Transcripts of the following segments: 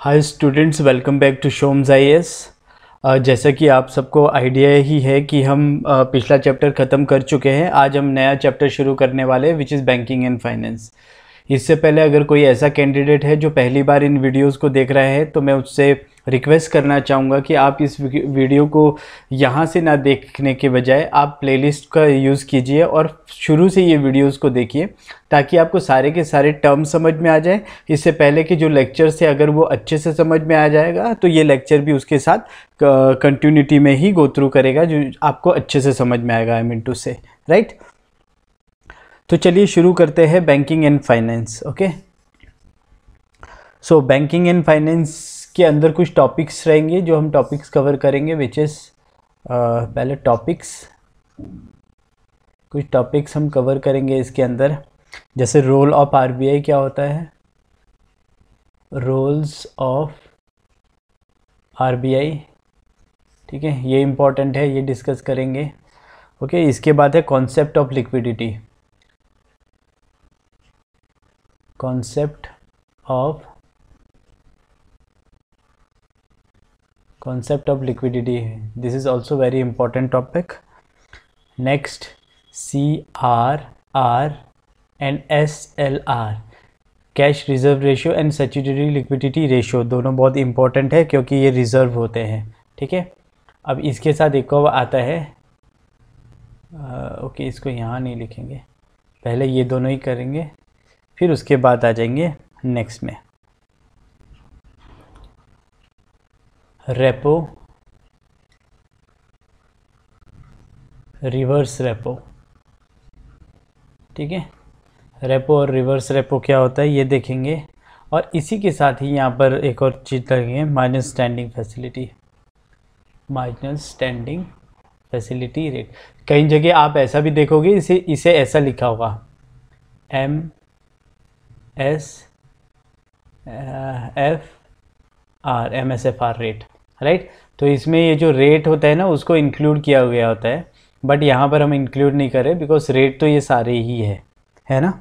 Hi students welcome back to शोम्स I S जैसा कि आप सबको आइडिया ही है कि हम uh, पिछला चैप्टर ख़त्म कर चुके हैं आज हम नया चैप्टर शुरू करने वाले हैं which is banking and finance इससे पहले अगर कोई ऐसा कैंडिडेट है जो पहली बार इन वीडियोस को देख रहा है तो मैं उससे रिक्वेस्ट करना चाहूँगा कि आप इस वीडियो को यहाँ से ना देखने के बजाय आप प्लेलिस्ट का यूज़ कीजिए और शुरू से ये वीडियोस को देखिए ताकि आपको सारे के सारे टर्म समझ में आ जाए इससे पहले के जो लेक्चर से अगर वो अच्छे से समझ में आ जाएगा तो ये लेक्चर भी उसके साथ कंटिन्यूटी में ही गो थ्रू करेगा जो आपको अच्छे से समझ में आएगा आई मिनटू से राइट तो चलिए शुरू करते हैं banking and finance okay so banking and finance इसके अंदर कुछ टॉपिक्स रहेंगे जो हम टॉपिक्स कवर करेंगे विच इज़ पहले टॉपिक्स कुछ टॉपिक्स हम कवर करेंगे इसके अंदर जैसे रोल ऑफ आरबीआई क्या होता है रोल्स ऑफ आरबीआई ठीक है ये इम्पॉर्टेंट है ये डिस्कस करेंगे ओके इसके बाद है concept of liquidity concept of concept of liquidity है this is also very important topic next C R R and S L R cash reserve ratio and statutory liquidity ratio दोनों बहुत important है क्योंकि ये reserve होते हैं ठीक है अब इसके साथ एक और आता है ओके ओके इसको यहाँ नहीं लिखेंगे पहले ये दोनों ही करेंगे फिर उसके बाद आ जाएंगे नेक्स्ट में रेपो रिवर्स रेपो ठीक है रेपो और रिवर्स रेपो क्या होता है ये देखेंगे और इसी के साथ ही यहाँ पर एक और चीज़ लगेंगे minus standing facility minus standing facility rate कई जगह आप ऐसा भी देखोगे इसे इसे ऐसा लिखा होगा M S F R M S F R rate right तो इसमें ये जो रेट होता है ना उसको इंक्लूड किया गया होता है बट यहाँ पर हम इंक्लूड नहीं करें बिकॉज रेट तो ये सारे ही है है ना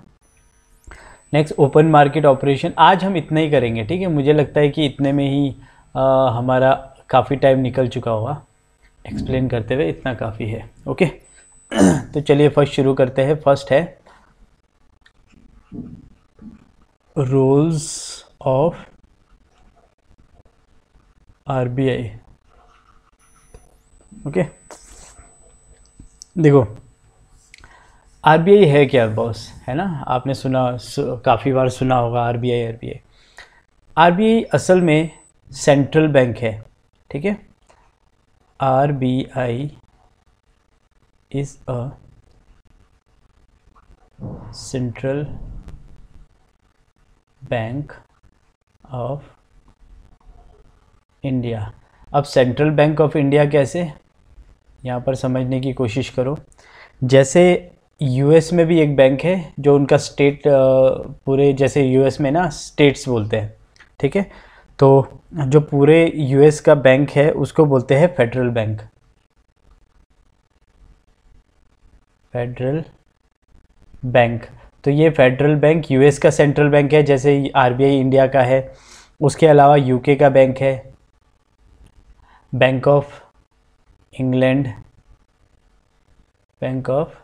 नेक्स्ट ओपन मार्केट ऑपरेशन आज हम इतना ही करेंगे ठीक है मुझे लगता है कि इतने में ही आ, हमारा काफ़ी टाइम निकल चुका होगा एक्सप्लेन करते हुए इतना काफ़ी है ओके तो चलिए फर्स्ट शुरू करते हैं फर्स्ट है रोल्स ऑफ आरबीआई ओके देखो आरबीआई है क्या बॉस है ना आपने सुना काफ़ी बार सुना होगा आरबीआई आरबीआई आरबीआई असल में सेंट्रल बैंक है ठीक है RBI is a central bank of India अब सेंट्रल बैंक ऑफ इंडिया कैसे यहाँ पर समझने की कोशिश करो जैसे यूएस में भी एक बैंक है जो उनका स्टेट पूरे जैसे यूएस में ना स्टेट्स बोलते हैं ठीक है तो जो पूरे यूएस का बैंक है उसको बोलते हैं फेडरल बैंक फेडरल बैंक तो ये फेडरल बैंक यूएस का सेंट्रल बैंक है जैसे आरबीआई इंडिया का है उसके अलावा यूके का बैंक है bank of England bank of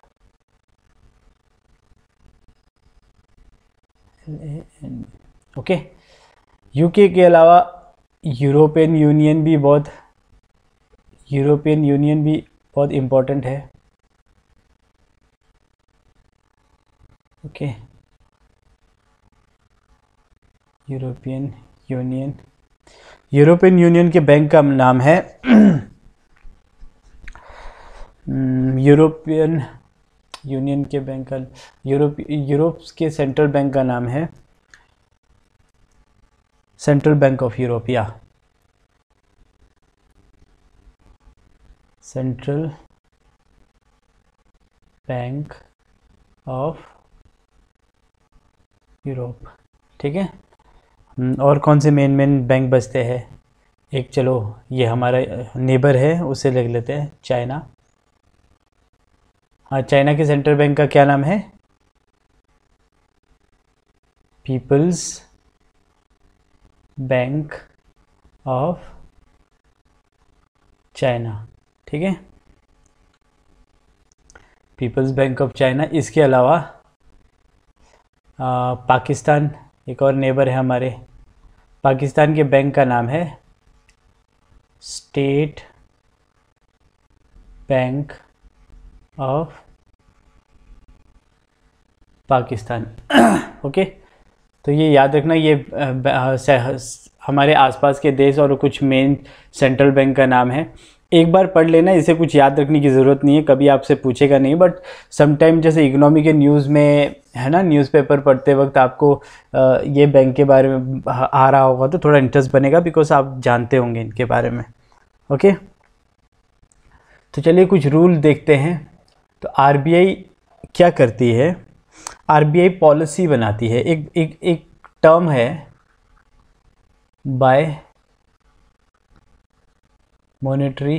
okay UK के अलावा यूरोपियन यूनियन भी बहुत यूरोपियन यूनियन भी बहुत इम्पोर्टेंट है okay European union European union के बैंक का नाम है हम्म, यूरोपियन यूनियन के बैंक का यूरोप यूरोप के सेंट्रल बैंक का नाम है central bank of Europe central bank of Europe ठीक है हम्म, और कौन से मेन मेन बैंक बचते हैं एक चलो ये हमारा नेबर है उसे लिख लेते हैं चाइना हाँ चाइना के सेंट्रल बैंक का क्या नाम है पीपल्स बैंक ऑफ चाइना ठीक है पीपल्स बैंक ऑफ चाइना इसके अलावा आ, पाकिस्तान एक और नेबर है हमारे पाकिस्तान के बैंक का नाम है State Bank of Pakistan okay तो ये याद रखना ये हमारे आसपास के देश और कुछ मेन सेंट्रल बैंक का नाम है एक बार पढ़ लेना इसे कुछ याद रखने की ज़रूरत नहीं है कभी आपसे पूछेगा नहीं बट समटाइम जैसे इकोनॉमी के न्यूज़ में है ना न्यूज़पेपर पढ़ते वक्त आपको ये बैंक के बारे में आ रहा होगा तो थोड़ा इंटरेस्ट बनेगा बिकॉज आप जानते होंगे इनके बारे में ओके तो चलिए कुछ रूल देखते हैं तो आर क्या करती है आर पॉलिसी बनाती है एक एक एक टर्म है बाय मॉनेटरी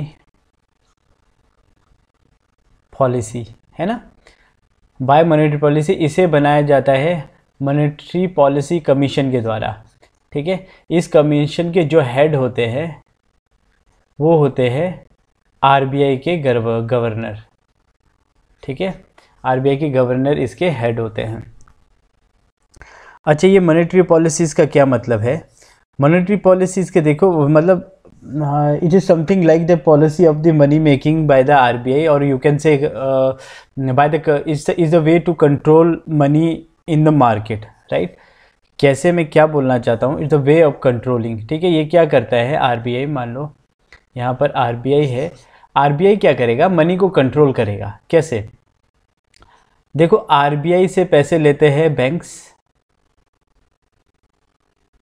पॉलिसी है ना बाय मॉनेटरी पॉलिसी इसे बनाया जाता है मॉनेटरी पॉलिसी कमीशन के द्वारा ठीक है इस कमीशन के जो हेड होते हैं वो होते हैं आरबीआई के गवर्नर ठीक है आरबीआई के गवर्नर इसके हेड होते हैं अच्छा ये मॉनेटरी पॉलिसीज़ का क्या मतलब है मॉनेटरी पॉलिसीज़ के देखो मतलब it is something like the policy of the money making by the R B I और you can say by the is a way to control money in the market right कैसे मैं क्या बोलना चाहता हूँ is the way of controlling ठीक है ये क्या करता है आर बी आई मान लो यहाँ पर आर बी आई है आर बी आई क्या करेगा मनी को कंट्रोल करेगा कैसे देखो आर बी आई से पैसे लेते हैं बैंक्स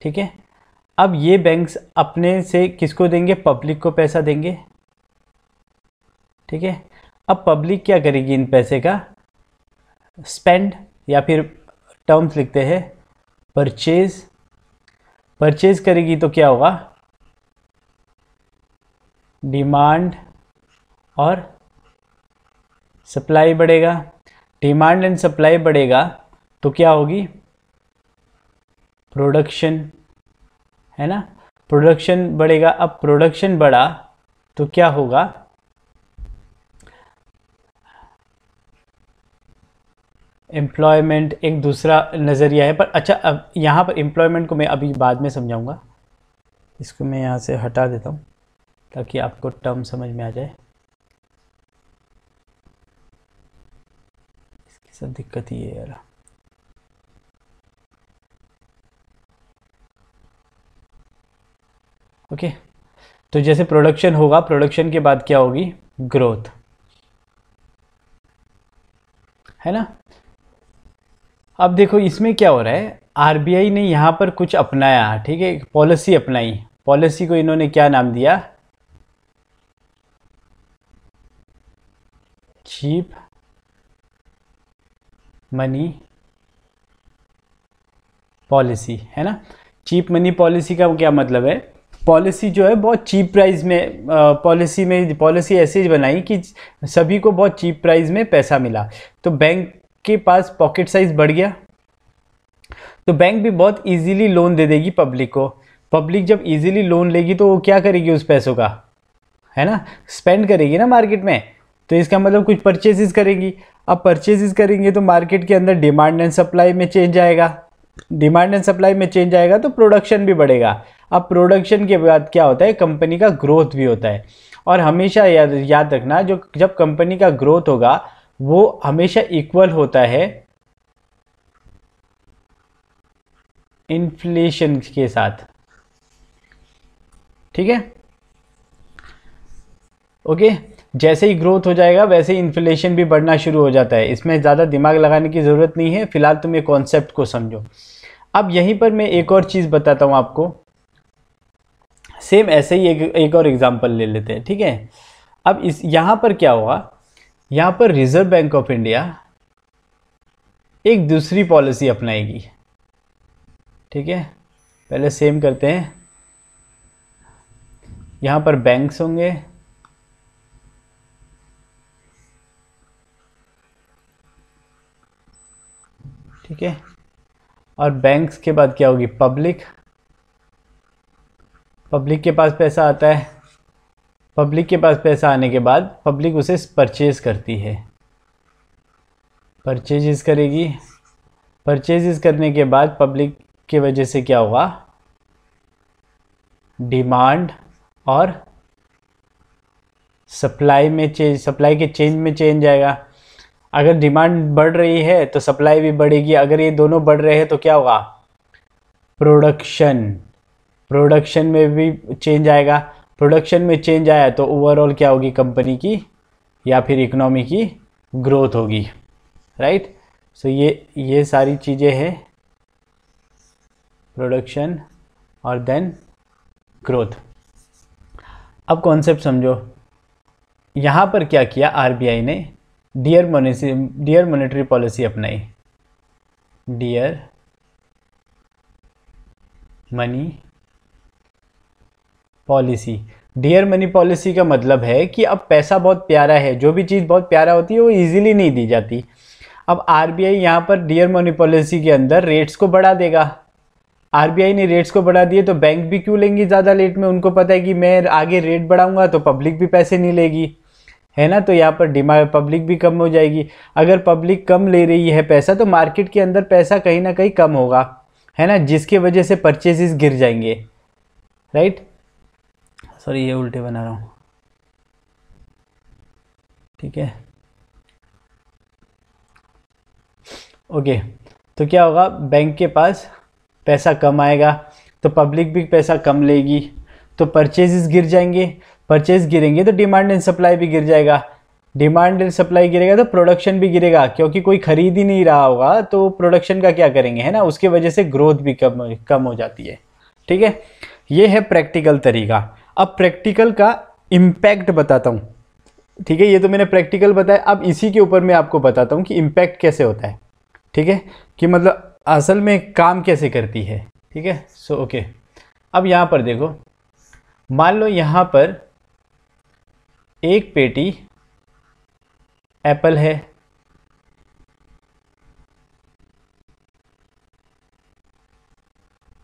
ठीक है अब ये बैंक्स अपने से किसको देंगे पब्लिक को पैसा देंगे ठीक है अब पब्लिक क्या करेगी इन पैसे का स्पेंड या फिर टर्म्स लिखते हैं परचेज परचेज करेगी तो क्या होगा डिमांड और सप्लाई बढ़ेगा डिमांड एंड सप्लाई बढ़ेगा तो क्या होगी प्रोडक्शन है ना प्रोडक्शन बढ़ेगा अब प्रोडक्शन बढ़ा तो क्या होगा एम्प्लॉयमेंट एक दूसरा नज़रिया है पर अच्छा अब यहाँ पर एम्प्लॉयमेंट को मैं अभी बाद में समझाऊँगा इसको मैं यहाँ से हटा देता हूँ ताकि आपको टर्म समझ में आ जाए इसकी सब दिक्कत ही है यार ओके तो जैसे प्रोडक्शन होगा प्रोडक्शन के बाद क्या होगी ग्रोथ है ना अब देखो इसमें क्या हो रहा है आरबीआई ने यहां पर कुछ अपनाया ठीक है पॉलिसी अपनाई पॉलिसी को इन्होंने क्या नाम दिया चीप मनी पॉलिसी है ना चीप मनी पॉलिसी का क्या मतलब है पॉलिसी जो है बहुत चीप प्राइस में पॉलिसी में पॉलिसी ऐसे बनाई कि सभी को बहुत चीप प्राइस में पैसा मिला तो बैंक के पास पॉकेट साइज बढ़ गया तो बैंक भी बहुत इजीली लोन दे देगी पब्लिक को पब्लिक जब इजीली लोन लेगी तो वो क्या करेगी उस पैसों का है ना स्पेंड करेगी ना मार्केट में तो इसका मतलब कुछ परचेजेस करेगी अब परचेजेस करेंगे तो मार्केट के अंदर डिमांड एंड सप्लाई में चेंज आएगा डिमांड एंड सप्लाई में चेंज आएगा तो प्रोडक्शन भी बढ़ेगा अब प्रोडक्शन के बाद क्या होता है कंपनी का ग्रोथ भी होता है और हमेशा याद याद रखना जो जब कंपनी का ग्रोथ होगा वो हमेशा इक्वल होता है इन्फ्लेशन के साथ ठीक है ओके जैसे ही ग्रोथ हो जाएगा वैसे ही इन्फ्लेशन भी बढ़ना शुरू हो जाता है इसमें ज़्यादा दिमाग लगाने की ज़रूरत नहीं है फिलहाल तुम ये कॉन्सेप्ट को समझो अब यहीं पर मैं एक और चीज़ बताता हूँ आपको सेम ऐसे ही एक, एक और एग्जाम्पल ले लेते हैं ठीक है अब इस यहाँ पर क्या हुआ यहाँ पर रिजर्व बैंक ऑफ इंडिया एक दूसरी पॉलिसी अपनाएगी ठीक है पहले सेम करते हैं यहाँ पर बैंक्स होंगे ठीक है और बैंक्स के बाद क्या होगी पब्लिक पब्लिक के पास पैसा आता है पब्लिक के पास पैसा आने के बाद पब्लिक उसे परचेज करती है परचेजेस करेगी परचेजेस करने के बाद पब्लिक की वजह से क्या हुआ डिमांड और सप्लाई में चेंज सप्लाई के चेंज में चेंज आएगा अगर डिमांड बढ़ रही है तो सप्लाई भी बढ़ेगी अगर ये दोनों बढ़ रहे हैं तो क्या होगा प्रोडक्शन प्रोडक्शन में भी चेंज आएगा प्रोडक्शन में चेंज आया तो ओवरऑल क्या होगी कंपनी की या फिर इकोनॉमी की ग्रोथ होगी राइट सो ये ये सारी चीज़ें हैं प्रोडक्शन और देन ग्रोथ अब कॉन्सेप्ट समझो यहाँ पर क्या किया आरबीआई ने डियर मोनेसी डियर मोनिटरी पॉलिसी अपनाई dear money policy dear money policy का मतलब है कि अब पैसा बहुत प्यारा है जो भी चीज़ बहुत प्यारा होती है वो ईजिली नहीं दी जाती अब आर बी आई यहाँ पर डियर मनी पॉलिसी के अंदर रेट्स को बढ़ा देगा आर बी आई ने रेट्स को बढ़ा दिए तो बैंक भी क्यों लेंगी ज़्यादा रेट में उनको पता है कि मैं आगे रेट बढ़ाऊँगा तो पब्लिक भी पैसे नहीं लेगी है ना तो यहाँ पर डिमांड पब्लिक भी कम हो जाएगी अगर पब्लिक कम ले रही है पैसा तो मार्केट के अंदर पैसा कहीं ना कहीं कम होगा है ना जिसके वजह से परचेजेस गिर जाएंगे राइट सॉरी ये उल्टे बना रहा हूँ ठीक है ओके तो क्या होगा बैंक के पास पैसा कम आएगा तो पब्लिक भी पैसा कम लेगी तो परचेजेस गिर जाएंगे परचेज गिरेंगे तो डिमांड एंड सप्लाई भी गिर जाएगा डिमांड एंड सप्लाई गिरेगा तो प्रोडक्शन भी गिरेगा क्योंकि कोई खरीद ही नहीं रहा होगा तो प्रोडक्शन का क्या करेंगे है ना उसकी वजह से ग्रोथ भी कम कम हो जाती है ठीक है ये है प्रैक्टिकल तरीका अब प्रैक्टिकल का इम्पैक्ट बताता हूँ ठीक है ये तो मैंने प्रैक्टिकल बताया अब इसी के ऊपर मैं आपको बताता हूँ कि इम्पैक्ट कैसे होता है ठीक है कि मतलब असल में काम कैसे करती है ठीक है सो ओके अब यहाँ पर देखो मान लो यहाँ पर एक पेटी एप्पल है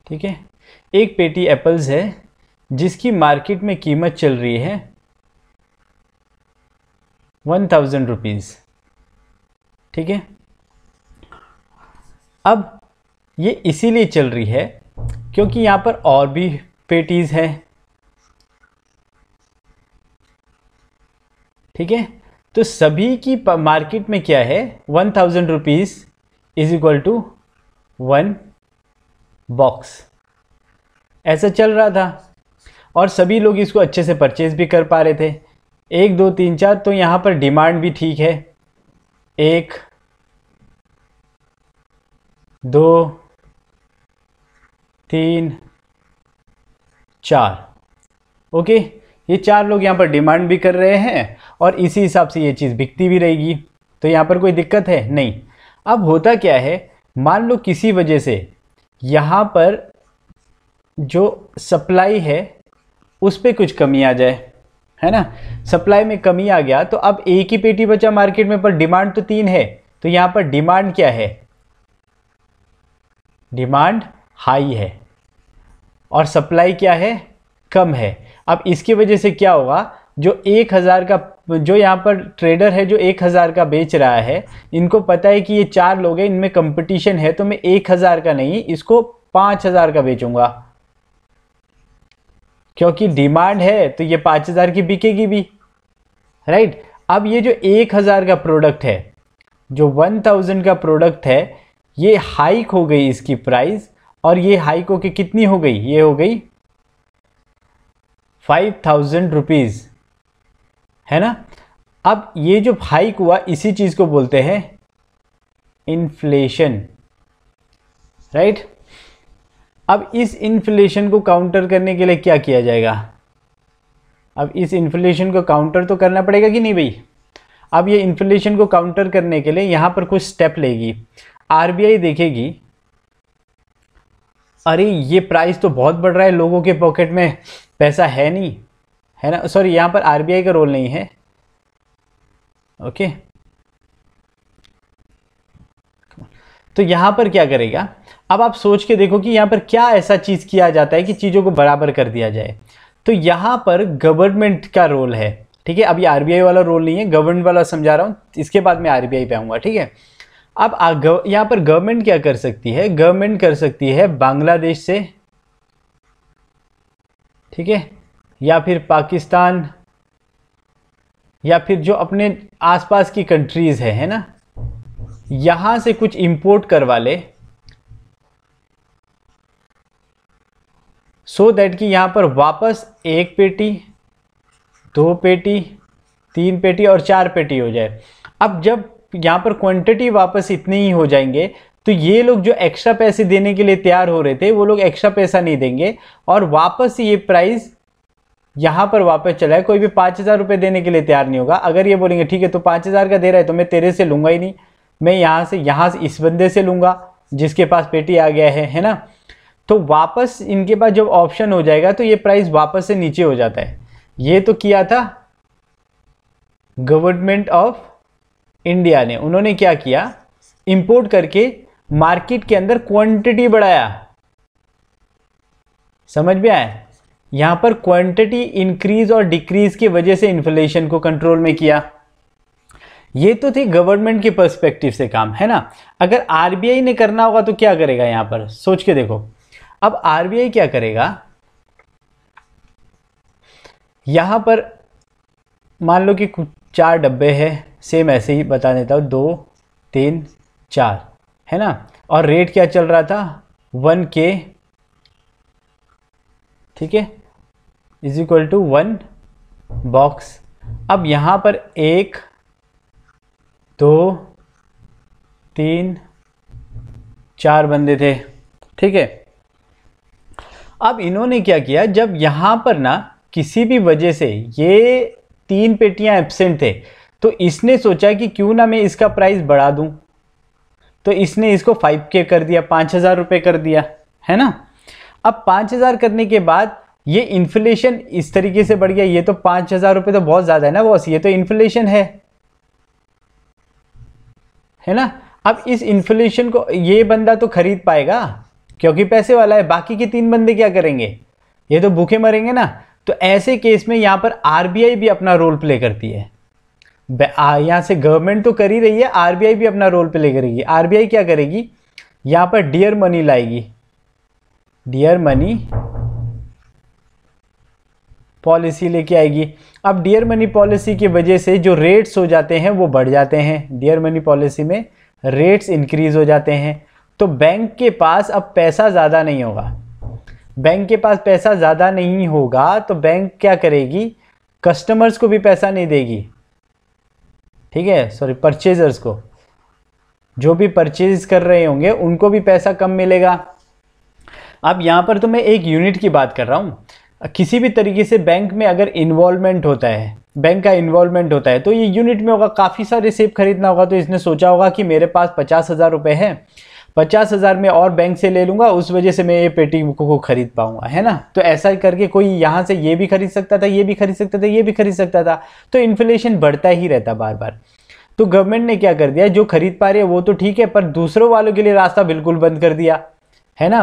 ठीक है एक पेटी एप्पल्स है जिसकी मार्केट में कीमत चल रही है वन थाउजेंड रुपीज़ ठीक है अब ये इसीलिए चल रही है क्योंकि यहाँ पर और भी पेटीज़ है ठीक है तो सभी की मार्केट में क्या है one thousand rupees is equal to one bucks ऐसा चल रहा था और सभी लोग इसको अच्छे से परचेज़ भी कर पा रहे थे एक दो तीन चार तो यहाँ पर डिमांड भी ठीक है एक दो तीन चार ओके ये चार लोग यहाँ पर डिमांड भी कर रहे हैं और इसी हिसाब से ये चीज़ बिकती भी रहेगी तो यहाँ पर कोई दिक्कत है नहीं अब होता क्या है मान लो किसी वजह से यहाँ पर जो सप्लाई है उस पर कुछ कमी आ जाए है ना सप्लाई में कमी आ गया तो अब एक ही पेटी बचा मार्केट में पर डिमांड तो तीन है तो यहाँ पर डिमांड क्या है डिमांड हाई है और सप्लाई क्या है कम है अब इसकी वजह से क्या होगा जो एक हज़ार का जो यहाँ पर ट्रेडर है जो एक हज़ार का बेच रहा है इनको पता है कि ये चार लोग हैं इनमें कंपटीशन है तो मैं एक हज़ार का नहीं इसको पाँच हज़ार का बेचूंगा क्योंकि डिमांड है तो ये पाँच हज़ार की बिकेगी भी राइट अब ये जो एक हज़ार का प्रोडक्ट है जो वन थाउजेंड का प्रोडक्ट है ये हाइक हो गई इसकी प्राइस और ये हाइक होके कितनी हो गई ये हो गई फाइव थाउजेंड रुपीज़ है ना अब ये जो हाइक हुआ इसी चीज़ को बोलते हैं इन्फ्लेशन राइट right? अब इस इन्फ्लेशन को काउंटर करने के लिए क्या किया जाएगा अब इस इन्फ्लेशन को काउंटर तो करना पड़ेगा कि नहीं भाई अब ये इन्फ्लेशन को काउंटर करने के लिए यहाँ पर कुछ स्टेप लेगी आरबीआई देखेगी अरे ये प्राइस तो बहुत बढ़ रहा है लोगों के पॉकेट में पैसा है नहीं है ना सॉरी यहाँ पर आरबीआई का रोल नहीं है ओके तो यहाँ पर क्या करेगा अब आप सोच के देखो कि यहाँ पर क्या ऐसा चीज़ किया जाता है कि चीज़ों को बराबर कर दिया जाए तो यहाँ पर गवर्नमेंट का रोल है ठीक है अभी आर वाला रोल नहीं है गवर्नमेंट वाला समझा रहा हूँ इसके बाद मैं आर पे आऊँगा ठीक है अब यहाँ पर गवर्नमेंट क्या कर सकती है गवर्नमेंट कर सकती है बांग्लादेश से ठीक है या फिर पाकिस्तान या फिर जो अपने आसपास की कंट्रीज़ है है ना यहाँ से कुछ इंपोर्ट करवा ले सो so दैट कि यहाँ पर वापस एक पेटी दो पेटी तीन पेटी और चार पेटी हो जाए अब जब यहाँ पर क्वांटिटी वापस इतने ही हो जाएंगे तो ये लोग जो एक्स्ट्रा पैसे देने के लिए तैयार हो रहे थे वो लोग एक्स्ट्रा पैसा नहीं देंगे और वापस ये प्राइस यहाँ पर वापस चला है कोई भी पाँच हज़ार रुपये देने के लिए तैयार नहीं होगा अगर ये बोलेंगे ठीक है तो पाँच हज़ार का दे रहा है तो मैं तेरे से लूँगा ही नहीं मैं यहाँ से यहाँ से इस बंदे से लूँगा जिसके पास पेटी आ गया है है ना तो वापस इनके पास जब ऑप्शन हो जाएगा तो ये प्राइस वापस से नीचे हो जाता है ये तो किया था गवर्नमेंट ऑफ इंडिया ने उन्होंने क्या किया इंपोर्ट करके मार्केट के अंदर क्वांटिटी बढ़ाया समझ में आए यहां पर क्वांटिटी इंक्रीज और डिक्रीज की वजह से इन्फ्लेशन को कंट्रोल में किया ये तो थी गवर्नमेंट के पर्सपेक्टिव से काम है ना अगर आरबीआई ने करना होगा तो क्या करेगा यहां पर सोच के देखो अब आरबीआई क्या करेगा यहाँ पर मान लो कि कुछ चार डब्बे हैं सेम ऐसे ही बता देता हूँ दो तीन चार है ना और रेट क्या चल रहा था वन के ठीक है is equal to one bucks अब यहाँ पर एक दो तीन चार बंदे थे ठीक है अब इन्होंने क्या किया जब यहाँ पर ना किसी भी वजह से ये तीन पेटियाँ एबसेंट थे तो इसने सोचा कि क्यों ना मैं इसका प्राइस बढ़ा दूँ तो इसने इसको फाइव के कर दिया पाँच हज़ार रुपये कर दिया है ना अब पाँच हज़ार करने के बाद ये इन्फ्लेशन इस तरीके से बढ़ गया ये तो पाँच हज़ार रुपये तो बहुत ज़्यादा है ना बॉस ये तो इन्फ्लेशन है है ना अब इस इन्फ्लेशन को ये बंदा तो खरीद पाएगा क्योंकि पैसे वाला है बाकी के तीन बंदे क्या करेंगे ये तो भूखे मरेंगे ना तो ऐसे केस में यहाँ पर आर भी अपना रोल प्ले करती है यहाँ से गवर्नमेंट तो कर ही रही है आर भी अपना रोल प्ले करेगी आर क्या करेगी यहाँ पर डियर मनी लाएगी डियर मनी पॉलिसी लेके आएगी अब डियर मनी पॉलिसी की वजह से जो रेट्स हो जाते हैं वो बढ़ जाते हैं डियर मनी पॉलिसी में रेट्स इंक्रीज हो जाते हैं तो बैंक के पास अब पैसा ज़्यादा नहीं होगा बैंक के पास पैसा ज़्यादा नहीं होगा तो बैंक क्या करेगी कस्टमर्स को भी पैसा नहीं देगी ठीक है सॉरी परचेजर्स को जो भी परचेज कर रहे होंगे उनको भी पैसा कम मिलेगा अब यहाँ पर तो मैं एक यूनिट की बात कर रहा हूँ किसी भी तरीके से बैंक में अगर इन्वॉल्वमेंट होता है बैंक का इन्वॉल्वमेंट होता है तो ये यूनिट में होगा काफ़ी सारे सेब खरीदना होगा तो इसने सोचा होगा कि मेरे पास पचास हज़ार रुपये है पचास हज़ार में और बैंक से ले लूँगा उस वजह से मैं ये पेटी को खरीद पाऊँगा है ना तो ऐसा करके कोई यहाँ से ये भी खरीद सकता था ये भी खरीद सकता था ये भी खरीद सकता था तो इन्फ्लेशन बढ़ता ही रहता बार बार तो गवर्नमेंट ने क्या कर दिया जो खरीद पा रहे है वो तो ठीक है पर दूसरों वालों के लिए रास्ता बिल्कुल बंद कर दिया है ना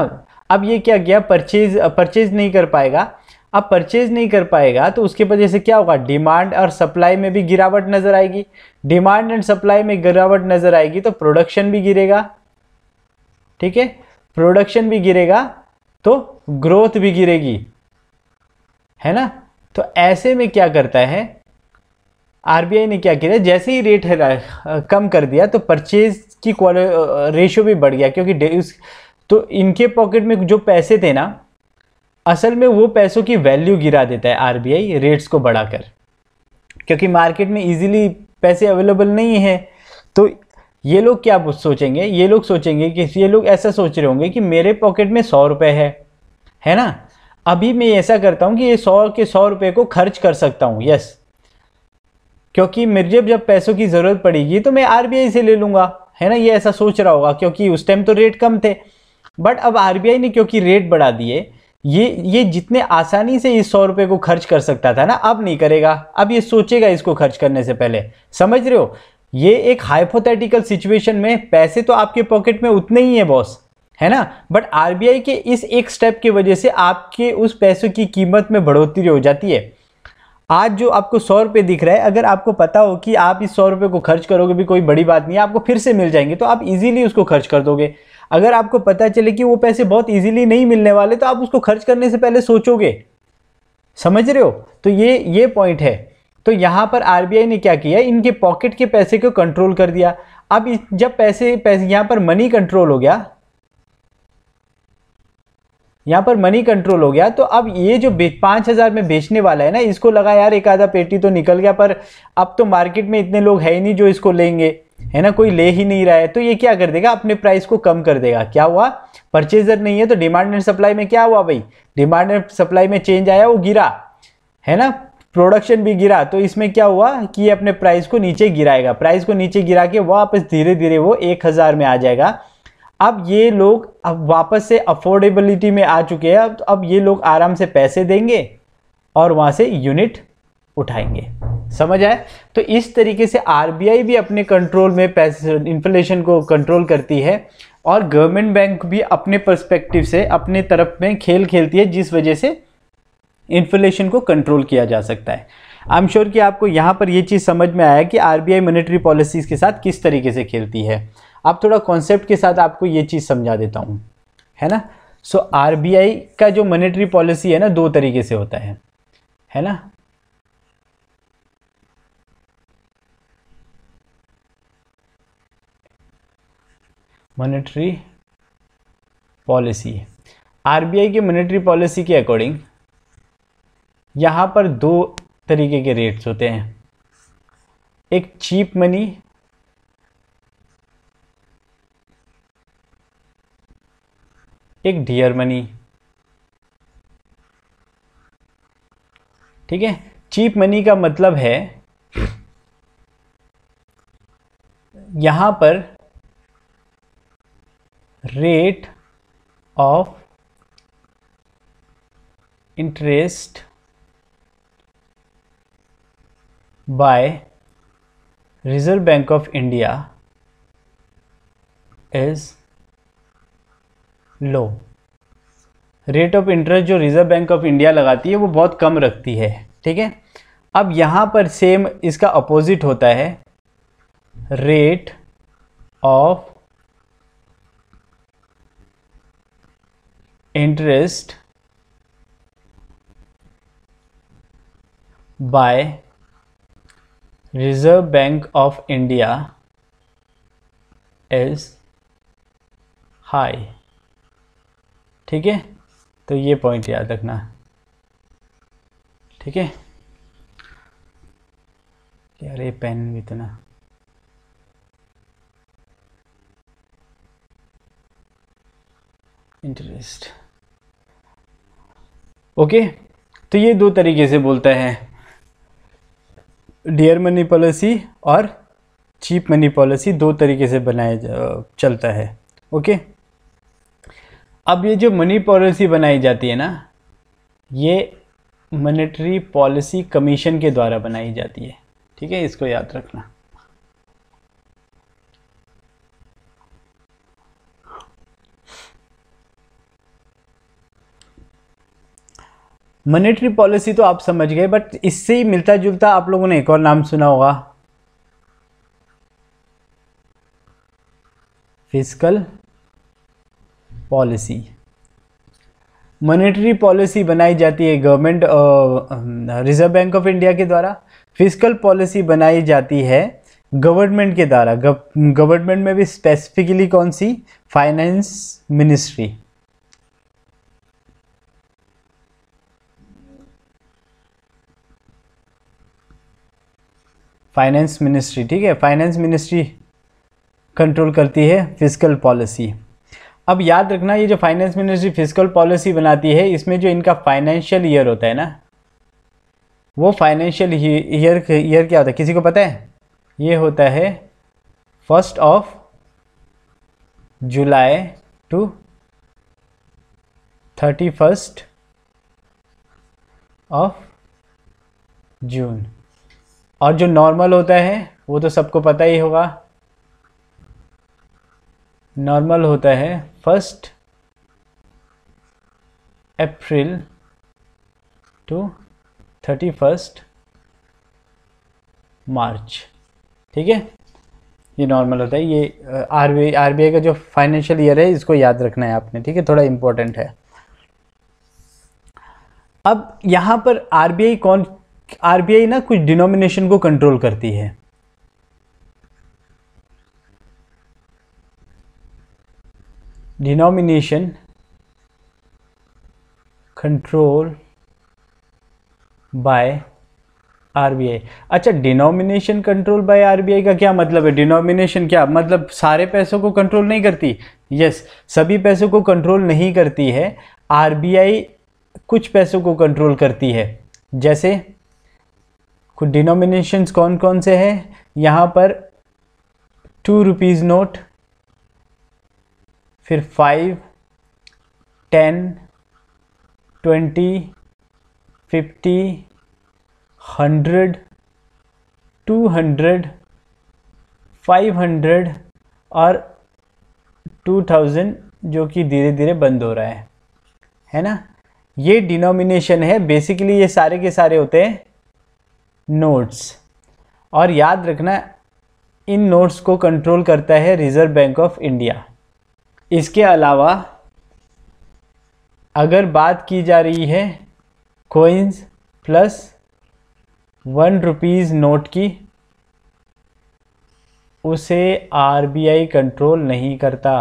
अब ये क्या किया परचेज परचेज नहीं कर पाएगा अब परचेज नहीं कर पाएगा तो उसके वजह से क्या होगा डिमांड और सप्लाई में भी गिरावट नज़र आएगी डिमांड एंड सप्लाई में गिरावट नज़र आएगी तो प्रोडक्शन भी गिरेगा ठीक है प्रोडक्शन भी गिरेगा तो ग्रोथ भी गिरेगी है ना तो ऐसे में क्या करता है आरबीआई ने क्या किया जैसे ही रेट कम कर दिया तो परचेज की रेशियो भी बढ़ गया क्योंकि उस तो इनके पॉकेट में जो पैसे थे ना असल में वो पैसों की वैल्यू गिरा देता है आरबीआई रेट्स को बढ़ाकर क्योंकि मार्केट में इजीली पैसे अवेलेबल नहीं है तो ये लोग क्या सोचेंगे ये लोग सोचेंगे कि ये लोग ऐसा सोच रहे होंगे कि मेरे पॉकेट में सौ रुपये है है ना अभी मैं ऐसा करता हूँ कि ये सौ के सौ रुपये को खर्च कर सकता हूँ यस क्योंकि मुझे जब पैसों की ज़रूरत पड़ेगी तो मैं आर से ले लूँगा है ना ये ऐसा सोच रहा होगा क्योंकि उस टाइम तो रेट कम थे बट अब आर ने क्योंकि रेट बढ़ा दिए ये ये जितने आसानी से इस सौ रुपये को खर्च कर सकता था ना अब नहीं करेगा अब ये सोचेगा इसको खर्च करने से पहले समझ रहे हो ये एक हाइपोथेटिकल सिचुएशन में पैसे तो आपके पॉकेट में उतने ही हैं बॉस है ना बट आर के इस एक स्टेप की वजह से आपके उस पैसों की कीमत में बढ़ोतरी हो जाती है आज जो आपको सौ रुपये दिख रहा है अगर आपको पता हो कि आप इस सौ रुपये को खर्च करोगे भी कोई बड़ी बात नहीं है आपको फिर से मिल जाएंगे तो आप इजीली उसको खर्च कर दोगे अगर आपको पता चले कि वो पैसे बहुत इजीली नहीं मिलने वाले तो आप उसको खर्च करने से पहले सोचोगे समझ रहे हो तो ये ये पॉइंट है तो यहाँ पर आरबीआई ने क्या किया इनके पॉकेट के पैसे को कंट्रोल कर दिया अब जब पैसे पैसे यहाँ पर मनी कंट्रोल हो गया यहाँ पर मनी कंट्रोल हो गया तो अब ये जो पाँच हज़ार में बेचने वाला है ना इसको लगा यार एक आधा पेटी तो निकल गया पर अब तो मार्केट में इतने लोग है ही नहीं जो इसको लेंगे है ना कोई ले ही नहीं रहा है तो ये क्या कर देगा अपने प्राइस को कम कर देगा क्या हुआ परचेजर नहीं है तो डिमांड एंड सप्लाई में क्या हुआ भाई डिमांड एंड सप्लाई में चेंज आया वो गिरा है ना प्रोडक्शन भी गिरा तो इसमें क्या हुआ कि ये अपने प्राइस को नीचे गिराएगा प्राइस को नीचे गिरा के वापस धीरे धीरे वो एक हज़ार में आ जाएगा अब ये लोग अब वापस से अफोर्डेबिलिटी में आ चुके हैं अब तो अब ये लोग आराम से पैसे देंगे और वहाँ से यूनिट उठाएंगे समझ आए तो इस तरीके से आर भी अपने कंट्रोल में पैसे इन्फ्लेशन को कंट्रोल करती है और गवर्नमेंट बैंक भी अपने पर्सपेक्टिव से अपने तरफ में खेल खेलती है जिस वजह से इन्फ्लेशन को कंट्रोल किया जा सकता है आई एम श्योर कि आपको यहाँ पर ये चीज़ समझ में आया कि आरबीआई मॉनेटरी पॉलिसीज़ के साथ किस तरीके से खेलती है आप थोड़ा कॉन्सेप्ट के साथ आपको ये चीज़ समझा देता हूँ है ना सो so, आरबीआई का जो मॉनेटरी पॉलिसी है ना दो तरीके से होता है है ना मॉनेटरी पॉलिसी आरबीआई की मॉनेटरी पॉलिसी के अकॉर्डिंग यहाँ पर दो तरीके के रेट्स होते हैं एक चीप मनी एक डियर मनी ठीक है चीप मनी का मतलब है यहां पर rate of interest by Reserve Bank of India is low rate of interest जो रिजर्व बैंक ऑफ इंडिया लगाती है वो बहुत कम रखती है ठीक है अब यहाँ पर सेम इसका अपोजिट होता है rate of interest by reserve bank of India is high ठीक है तो ये पॉइंट याद रखना ठीक है यार ये पेन इतना इंटरेस्ट ओके तो ये दो तरीके से बोलता है डियर मनी पॉलिसी और चीप मनी पॉलिसी दो तरीके से बनाया चलता है ओके अब ये जो मनी पॉलिसी बनाई जाती है ना ये मनीटरी पॉलिसी कमीशन के द्वारा बनाई जाती है ठीक है इसको याद रखना मनीटरी पॉलिसी तो आप समझ गए बट इससे ही मिलता जुलता आप लोगों ने एक और नाम सुना होगा फिजिकल पॉलिसी मॉनेटरी पॉलिसी बनाई जाती है government reserve bank of India के द्वारा फिजिकल पॉलिसी बनाई जाती है गवर्नमेंट के द्वारा गवर्नमेंट में भी स्पेसिफिकली कौन सी फाइनेंस मिनिस्ट्री फाइनेंस मिनिस्ट्री ठीक है फाइनेंस मिनिस्ट्री कंट्रोल करती है फिजिकल पॉलिसी अब याद रखना ये जो फाइनेंस मिनिस्ट्री फिजिकल पॉलिसी बनाती है इसमें जो इनका फाइनेंशियल ईयर होता है ना वो फाइनेंशियल ईयर ईयर क्या होता है किसी को पता है ये होता है first of July to thirty first of June और जो नॉर्मल होता है वो तो सबको पता ही होगा नॉर्मल होता है first April to thirty first March ठीक है ये नॉर्मल होता है ये आरबीआई आरबीआई का जो फाइनेंशियल ईयर है इसको याद रखना है आपने ठीक है थोड़ा इम्पोर्टेंट है अब यहाँ पर आर बी आई कौन आरबीआई ना कुछ डिनोमिनेशन को कंट्रोल करती है डिनोमिनेशन कंट्रोल बाय आरबीआई अच्छा डिनोमिनेशन कंट्रोल बाय आरबीआई का क्या मतलब है डिनोमिनेशन क्या मतलब सारे पैसों को कंट्रोल नहीं करती यस yes, सभी पैसों को कंट्रोल नहीं करती है आरबीआई कुछ पैसों को कंट्रोल करती है जैसे कुछ डिनोमिनेशंस कौन कौन से हैं यहाँ पर टू रुपीज़ नोट फिर five ten twenty fifty hundred two hundred five hundred और टू थाउजेंड जो कि धीरे धीरे बंद हो रहा है है ना ये डिनोमिनेशन है बेसिकली ये सारे के सारे होते हैं नोट्स और याद रखना इन नोट्स को कंट्रोल करता है रिज़र्व बैंक ऑफ इंडिया इसके अलावा अगर बात की जा रही है coins plus one rupees note की उसे आरबीआई कंट्रोल नहीं करता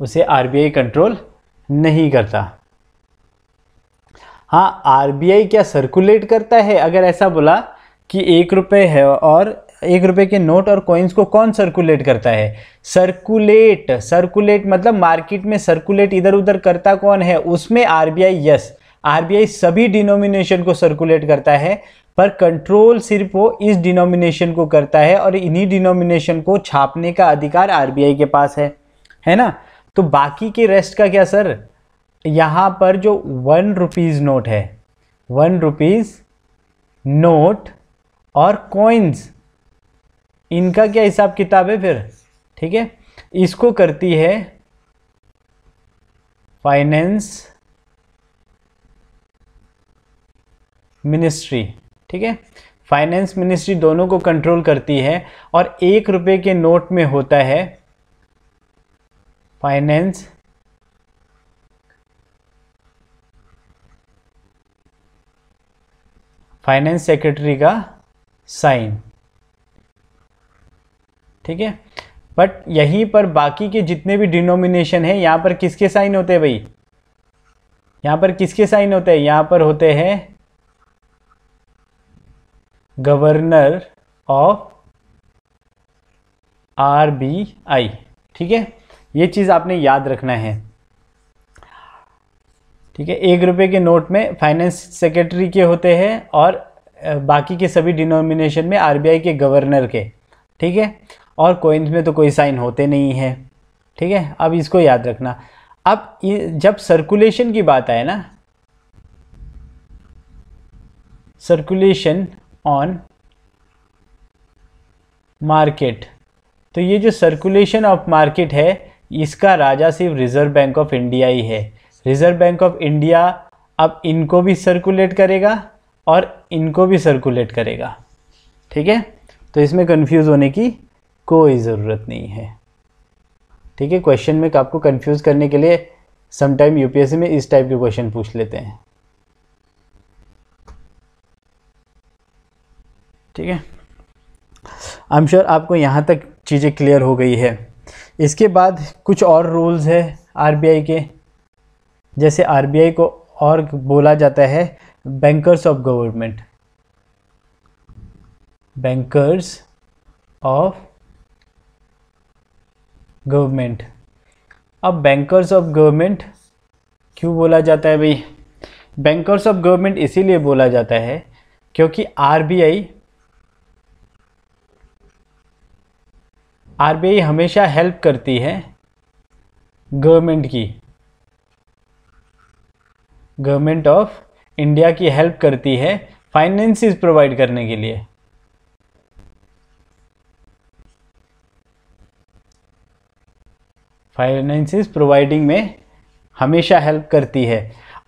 उसे आरबीआई कंट्रोल नहीं करता हाँ आरबीआई क्या सर्कुलेट करता है अगर ऐसा बोला कि एक रुपये है और एक रुपये के नोट और कॉइन्स को कौन सर्कुलेट करता है सर्कुलेट सर्कुलेट मतलब मार्केट में सर्कुलेट इधर उधर करता कौन है उसमें आरबीआई यस आरबीआई सभी डिनोमिनेशन को सर्कुलेट करता है पर कंट्रोल सिर्फ वो इस डिनोमिनेशन को करता है और इन्हीं डिनोमिनेशन को छापने का अधिकार आरबीआई के पास है है ना तो बाकी के रेस्ट का क्या सर यहाँ पर जो वन रुपीज़ नोट है वन रुपीज़ नोट और कॉइन्स इनका क्या हिसाब किताब है फिर ठीक है इसको करती है फाइनेंस मिनिस्ट्री ठीक है फाइनेंस मिनिस्ट्री दोनों को कंट्रोल करती है और एक रुपए के नोट में होता है फाइनेंस फाइनेंस सेक्रेटरी का साइन ठीक है बट यहीं पर बाकी के जितने भी डिनोमिनेशन है यहाँ पर किसके साइन होते हैं भाई यहाँ पर किसके साइन होते हैं यहाँ पर होते हैं governor of R B I ठीक है ये चीज़ आपने याद रखना है ठीक है एक रुपये के नोट में फाइनेंस सेक्रेटरी के होते हैं और बाकी के सभी डिनोमिनेशन में आरबीआई के गवर्नर के ठीक है और कोइंस में तो कोई साइन होते नहीं है ठीक है अब इसको याद रखना अब जब सर्कुलेशन की बात आए ना सर्कुलेशन ऑन मार्केट तो ये जो सर्कुलेशन ऑफ मार्केट है इसका राजा सिर्फ रिजर्व बैंक ऑफ इंडिया ही है रिज़र्व बैंक ऑफ इंडिया अब इनको भी सर्कुलेट करेगा और इनको भी सर्कुलेट करेगा ठीक है तो इसमें कन्फ्यूज होने की कोई ज़रूरत नहीं है ठीक है क्वेश्चन में आपको कन्फ्यूज़ करने के लिए समटाइम यूपीएससी में इस टाइप के क्वेश्चन पूछ लेते हैं ठीक है आई एम श्योर आपको यहाँ तक चीज़ें क्लियर हो गई है इसके बाद कुछ और रूल्स है आरबीआई के जैसे आरबीआई को और बोला जाता है bankers of government bankers of government अब बैंकर्स ऑफ गवर्नमेंट क्यों बोला जाता है भाई बैंकर्स ऑफ गवर्नमेंट इसीलिए बोला जाता है क्योंकि आरबीआई आरबीआई हमेशा हेल्प करती है गवर्नमेंट की गवर्नमेंट ऑफ इंडिया की हेल्प करती है फाइनेंसिस प्रोवाइड करने के लिए फाइनेंसिस प्रोवाइडिंग में हमेशा हेल्प करती है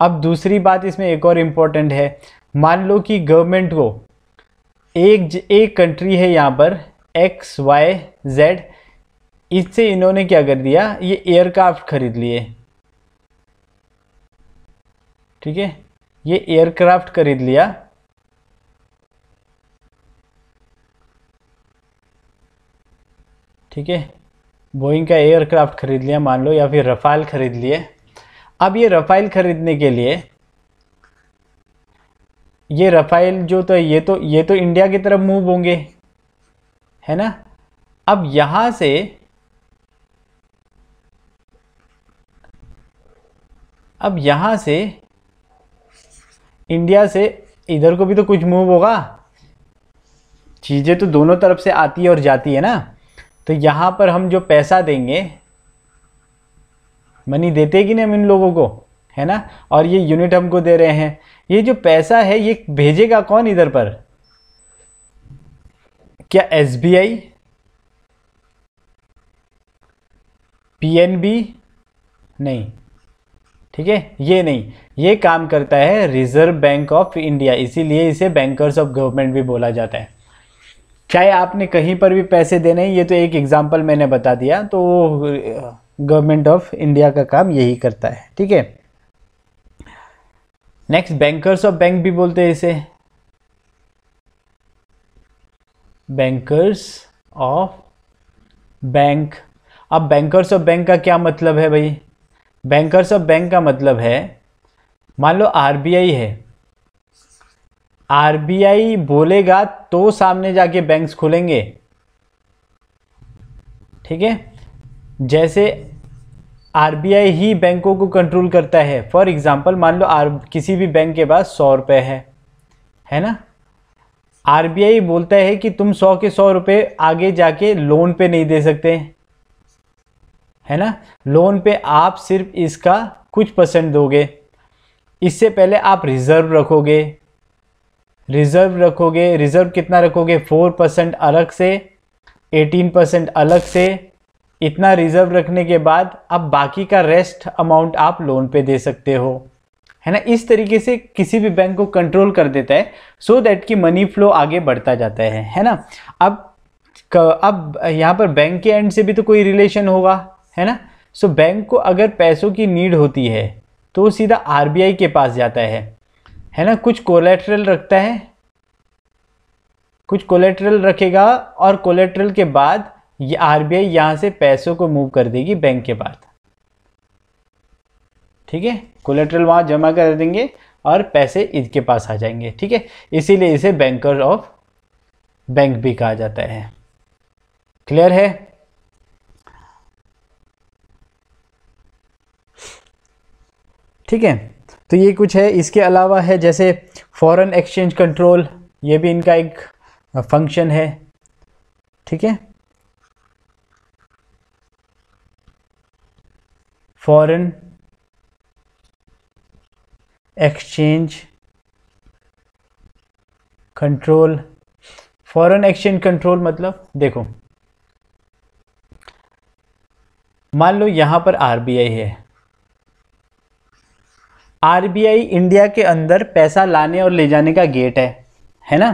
अब दूसरी बात इसमें एक और इम्पॉर्टेंट है मान लो कि गवर्नमेंट को एक एक कंट्री है यहाँ पर एक्स वाई जेड इससे इन्होंने क्या कर दिया ये एयरक्राफ्ट खरीद लिए ठीक है ये एयरक्राफ्ट खरीद लिया ठीक है बोइंग का एयरक्राफ्ट खरीद लिया मान लो या फिर रफाइल खरीद लिए अब ये रफाइल खरीदने के लिए ये रफाइल जो तो ये तो ये तो इंडिया की तरफ मूव होंगे है ना अब यहां से अब यहां से इंडिया से इधर को भी तो कुछ मूव होगा चीज़ें तो दोनों तरफ से आती है और जाती है ना तो यहाँ पर हम जो पैसा देंगे मनी देते कि नहीं हम इन लोगों को है ना और ये यूनिट हमको दे रहे हैं ये जो पैसा है ये भेजेगा कौन इधर पर क्या S B I P N B नहीं ठीक है ये नहीं ये काम करता है रिजर्व बैंक ऑफ इंडिया इसीलिए इसे बैंकर्स ऑफ गवर्नमेंट भी बोला जाता है चाहे आपने कहीं पर भी पैसे देने ये तो एक एग्जाम्पल मैंने बता दिया तो गवर्नमेंट ऑफ इंडिया का काम यही करता है ठीक है नेक्स्ट बैंकर्स ऑफ बैंक भी बोलते हैं इसे बैंकर्स ऑफ बैंक अब बैंकर्स ऑफ बैंक का क्या मतलब है भाई बैंकर्स ऑफ बैंक का मतलब है मान लो आर है आर बोलेगा तो सामने जाके बैंक्स खुलेंगे ठीक है जैसे आर ही बैंकों को कंट्रोल करता है फॉर एग्जांपल मान लो आर किसी भी बैंक के पास सौ रुपये है है ना आर बोलता है कि तुम सौ के सौ रुपये आगे जाके लोन पे नहीं दे सकते है ना लोन पे आप सिर्फ इसका कुछ परसेंट दोगे इससे पहले आप रिज़र्व रखोगे रिज़र्व रखोगे रिज़र्व कितना रखोगे फोर परसेंट अलग से एटीन परसेंट अलग से इतना रिज़र्व रखने के बाद अब बाकी का रेस्ट अमाउंट आप लोन पे दे सकते हो है ना इस तरीके से किसी भी बैंक को कंट्रोल कर देता है सो so दैट कि मनी फ्लो आगे बढ़ता जाता है है ना अब अब यहाँ पर बैंक के एंड से भी तो कोई रिलेशन होगा है ना सो so, बैंक को अगर पैसों की नीड होती है तो वो सीधा आरबीआई के पास जाता है है ना कुछ कोलेट्रल रखता है कुछ कोलेट्रल रखेगा और कोलेट्रल के बाद ये आरबीआई यहाँ से पैसों को मूव कर देगी बैंक के पास ठीक है कोलेट्रल वहाँ जमा कर देंगे और पैसे इसके पास आ जाएंगे ठीक है इसीलिए इसे बैंकर ऑफ बैंक भी कहा जाता है क्लियर है ठीक है तो ये कुछ है इसके अलावा है जैसे फॉरेन एक्सचेंज कंट्रोल ये भी इनका एक फंक्शन है ठीक है foreign exchange control foreign exchange control मतलब देखो मान लो यहां पर आरबीआई है आरबीआई इंडिया के अंदर पैसा लाने और ले जाने का गेट है है ना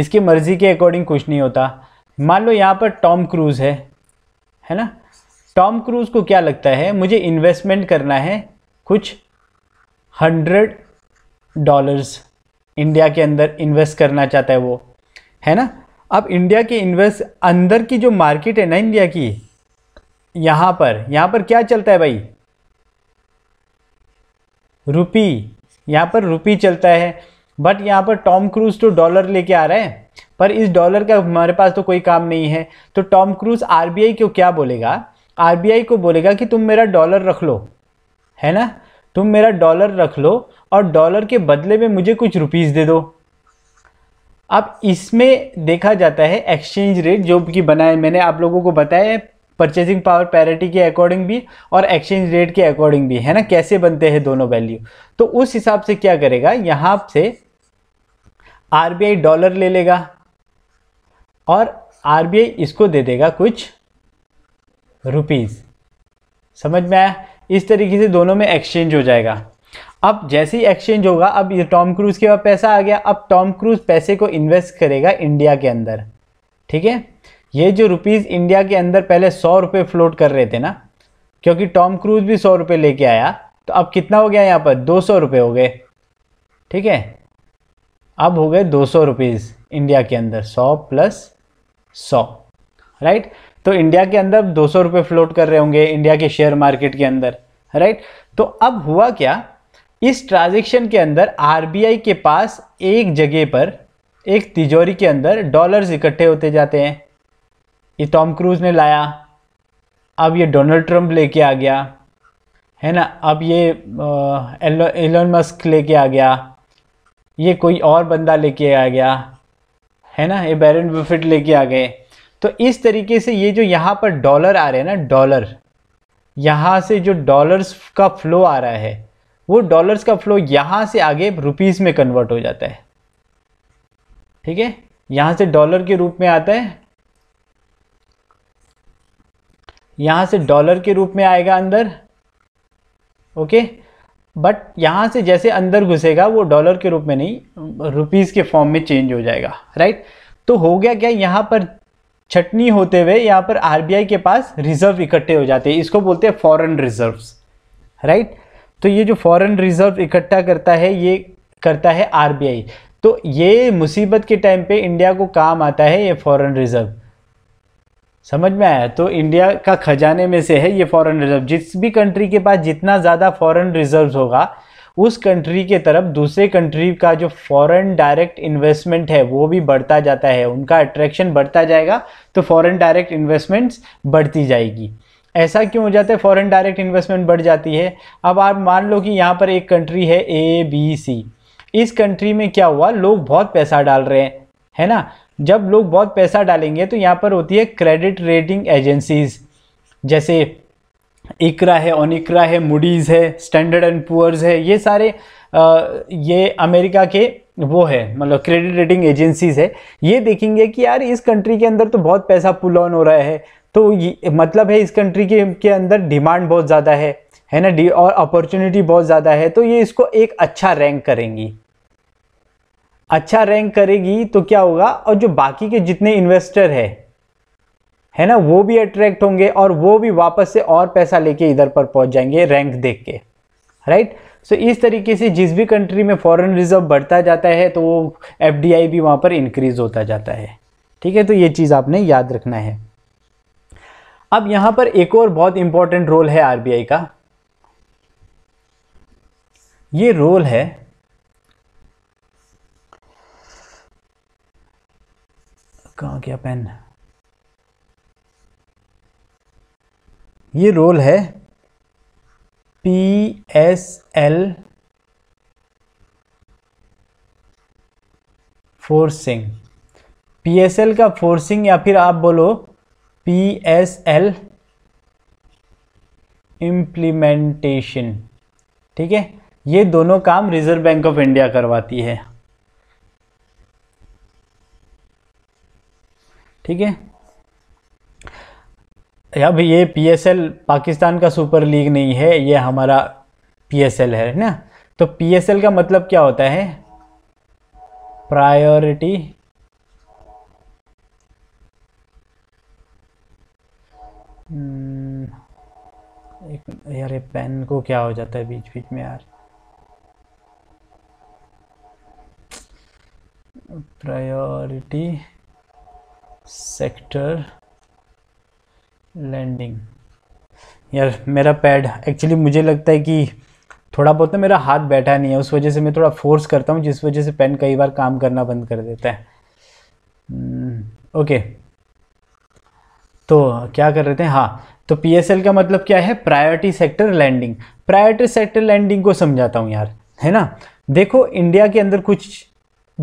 इसकी मर्ज़ी के अकॉर्डिंग कुछ नहीं होता मान लो यहाँ पर टॉम क्रूज़ है है ना टॉम क्रूज़ को क्या लगता है मुझे इन्वेस्टमेंट करना है कुछ हंड्रेड डॉलर्स इंडिया के अंदर इन्वेस्ट करना चाहता है वो है ना अब इंडिया के इन्वेस्ट अंदर की जो मार्केट है ना इंडिया की यहाँ पर यहाँ पर क्या चलता है भाई रुपी यहाँ पर रुपी चलता है बट यहाँ पर टॉम क्रूज तो डॉलर लेके आ रहा है पर इस डॉलर का हमारे पास तो कोई काम नहीं है तो टॉम क्रूज आरबीआई को क्या बोलेगा आरबीआई को बोलेगा कि तुम मेरा डॉलर रख लो है ना तुम मेरा डॉलर रख लो और डॉलर के बदले में मुझे कुछ रुपीज़ दे दो अब इसमें देखा जाता है एक्सचेंज रेट जो कि बनाए मैंने आप लोगों को बताया परचेजिंग पावर पैरिटी के अकॉर्डिंग भी और एक्सचेंज रेट के अकॉर्डिंग भी है ना कैसे बनते हैं दोनों वैल्यू तो उस हिसाब से क्या करेगा यहाँ से आर डॉलर ले लेगा और आर इसको दे देगा कुछ रुपीज़ समझ में आया इस तरीके से दोनों में एक्सचेंज हो जाएगा अब जैसे ही एक्सचेंज होगा अब ये टॉम क्रूज के पास पैसा आ गया अब टॉम क्रूज पैसे को इन्वेस्ट करेगा इंडिया के अंदर ठीक है ये जो रुपीज़ इंडिया के अंदर पहले सौ रुपये फ्लोट कर रहे थे ना क्योंकि टॉम क्रूज भी सौ रुपये लेके आया तो अब कितना हो गया यहाँ पर दो सौ रुपये हो गए ठीक है अब हो गए दो सौ रुपीज़ इंडिया के अंदर सौ प्लस सौ राइट तो इंडिया के अंदर दो सौ रुपये फ्लोट कर रहे होंगे इंडिया के शेयर मार्केट के अंदर राइट तो अब हुआ क्या इस ट्रांजेक्शन के अंदर आर के पास एक जगह पर एक तिजोरी के अंदर डॉलर्स इकट्ठे होते जाते हैं ये टॉम क्रूज ने लाया अब ये डोनाल्ड ट्रंप लेके आ गया है ना अब ये एलोन मस्क लेके आ गया ये कोई और बंदा लेके आ गया है ना ये बैरन बफेट लेके आ गए तो इस तरीके से ये जो यहाँ पर डॉलर आ रहे हैं ना डॉलर यहाँ से जो डॉलर्स का फ्लो आ रहा है वो डॉलर्स का फ्लो यहाँ से आगे रुपीज़ में कन्वर्ट हो जाता है ठीक है यहाँ से डॉलर के रूप में आता है यहाँ से डॉलर के रूप में आएगा अंदर ओके बट यहाँ से जैसे अंदर घुसेगा वो डॉलर के रूप में नहीं रुपीज़ के फॉर्म में चेंज हो जाएगा राइट तो हो गया क्या यहाँ पर छटनी होते हुए यहाँ पर आरबीआई के पास रिजर्व इकट्ठे हो जाते हैं इसको बोलते हैं फॉरेन रिजर्व्स राइट तो ये जो फॉरेन रिजर्व इकट्ठा करता है ये करता है आरबीआई तो ये मुसीबत के टाइम पे इंडिया को काम आता है ये फॉरेन रिजर्व समझ में आया तो इंडिया का खजाने में से है ये फॉरेन रिजर्व जिस भी कंट्री के पास जितना ज़्यादा फॉरेन रिजर्व्स होगा उस कंट्री के तरफ दूसरे कंट्री का जो फॉरेन डायरेक्ट इन्वेस्टमेंट है वो भी बढ़ता जाता है उनका अट्रैक्शन बढ़ता जाएगा तो फॉरेन डायरेक्ट इन्वेस्टमेंट्स बढ़ती जाएगी ऐसा क्यों हो जाता है फॉरेन डायरेक्ट इन्वेस्टमेंट बढ़ जाती है अब आप मान लो कि यहाँ पर एक कंट्री है ए बी सी इस कंट्री में क्या हुआ लोग बहुत पैसा डाल रहे हैं है ना जब लोग बहुत पैसा डालेंगे तो यहाँ पर होती है क्रेडिट रेटिंग एजेंसीज जैसे इकरा है ओनिक्रा है मूडीज़ है स्टैंडर्ड एंड पुअर्स है ये सारे आ, ये अमेरिका के वो है मतलब क्रेडिट रेटिंग एजेंसीज है ये देखेंगे कि यार इस कंट्री के अंदर तो बहुत पैसा पुल ऑन हो रहा है तो मतलब है इस कंट्री के के अंदर डिमांड बहुत ज़्यादा है है ना और अपॉर्चुनिटी बहुत ज़्यादा है तो ये इसको एक अच्छा रैंक करेंगी अच्छा रैंक करेगी तो क्या होगा और जो बाकी के जितने इन्वेस्टर है है ना वो भी अट्रैक्ट होंगे और वो भी वापस से और पैसा लेके इधर पर पहुंच जाएंगे रैंक देख के राइट सो so, इस तरीके से जिस भी कंट्री में फॉरेन रिजर्व बढ़ता जाता है तो वो एफ भी वहां पर इंक्रीज होता जाता है ठीक है तो ये चीज़ आपने याद रखना है अब यहां पर एक और बहुत इंपॉर्टेंट रोल है आरबीआई का ये रोल है कहाँ गया पेन ये रोल है P S L forcing P S L का फोर्सिंग या फिर आप बोलो पी एस एल इम्प्लीमेंटेशन ठीक है ये दोनों काम रिजर्व बैंक ऑफ इंडिया करवाती है ठीक है अब ये पीएसएल पाकिस्तान का सुपर लीग नहीं है ये हमारा पीएसएल है ना तो पीएसएल का मतलब क्या होता है प्रायोरिटी hmm, एक यार ये पेन को क्या हो जाता है बीच बीच में यार प्रायोरिटी सेक्टर लैंडिंग यार मेरा पैड एक्चुअली मुझे लगता है कि थोड़ा बहुत ना मेरा हाथ बैठा नहीं है उस वजह से मैं थोड़ा फोर्स करता हूँ जिस वजह से पेन कई बार काम करना बंद कर देता है ओके hmm, तो क्या कर रहे थे हाँ तो पीएसएल का मतलब क्या है priority sector lending priority sector lending को समझाता हूँ यार है ना देखो इंडिया के अंदर कुछ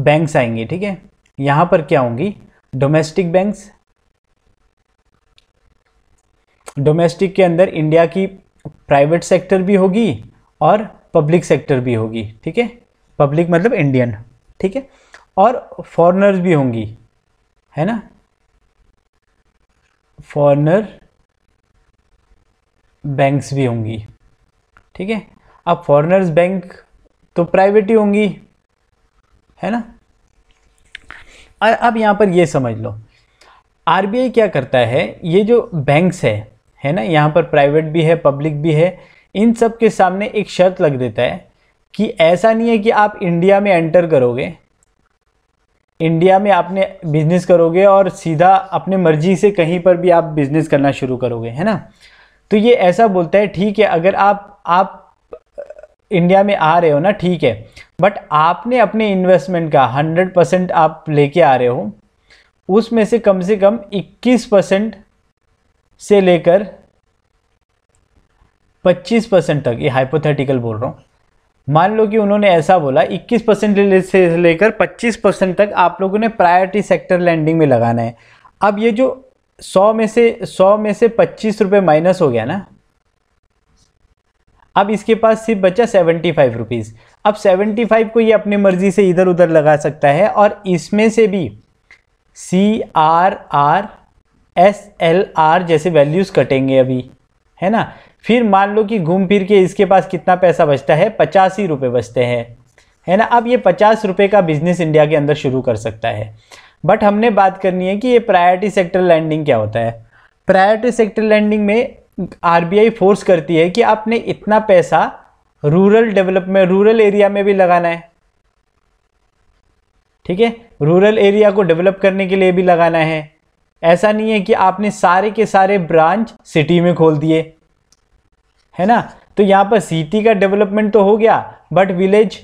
बैंक्स आएंगे ठीक है यहाँ पर क्या होंगी डोमेस्टिक बैंक्स डोमेस्टिक के अंदर इंडिया की प्राइवेट सेक्टर भी होगी और पब्लिक सेक्टर भी होगी ठीक है पब्लिक मतलब इंडियन ठीक है और फॉरनर्स भी होंगी है ना फॉरनर बैंक्स भी होंगी ठीक है अब फॉरनर्स बैंक तो प्राइवेट ही होंगी है ना अब यहाँ पर ये समझ लो आर क्या करता है ये जो बैंक्स है है ना यहाँ पर प्राइवेट भी है पब्लिक भी है इन सब के सामने एक शर्त लग देता है कि ऐसा नहीं है कि आप इंडिया में एंटर करोगे इंडिया में आपने बिजनेस करोगे और सीधा अपने मर्जी से कहीं पर भी आप बिजनेस करना शुरू करोगे है ना तो ये ऐसा बोलता है ठीक है अगर आप आप इंडिया में आ रहे हो ना ठीक है बट आपने अपने इन्वेस्टमेंट का 100 परसेंट आप लेके आ रहे हो उसमें से कम से कम 21 परसेंट से लेकर 25 परसेंट तक ये हाइपोथेटिकल बोल रहा हूँ मान लो कि उन्होंने ऐसा बोला 21 परसेंट से लेकर 25 परसेंट तक आप लोगों ने प्रायोरिटी सेक्टर लैंडिंग में लगाना है अब ये जो 100 में से 100 में से पच्चीस रुपये माइनस हो गया ना अब इसके पास सिर्फ बचा सेवेंटी फाइव रुपीज़ अब सेवेंटी फाइव को ये अपनी मर्ज़ी से इधर उधर लगा सकता है और इसमें से भी C R R S L R जैसे वैल्यूज़ कटेंगे अभी है ना फिर मान लो कि घूम फिर के इसके पास कितना पैसा बचता है पचासी रुपये बचते हैं है ना अब ये पचास रुपये का बिजनेस इंडिया के अंदर शुरू कर सकता है बट हमने बात करनी है कि ये प्रायोरिटी सेक्टर लैंडिंग क्या होता है प्रायोरिटी सेक्टर लैंडिंग में आरबीआई फोर्स करती है कि आपने इतना पैसा रूरल डेवलपमेंट रूरल एरिया में भी लगाना है ठीक है रूरल एरिया को डेवलप करने के लिए भी लगाना है ऐसा नहीं है कि आपने सारे के सारे ब्रांच सिटी में खोल दिए है ना तो यहाँ पर सिटी का डेवलपमेंट तो हो गया बट विलेज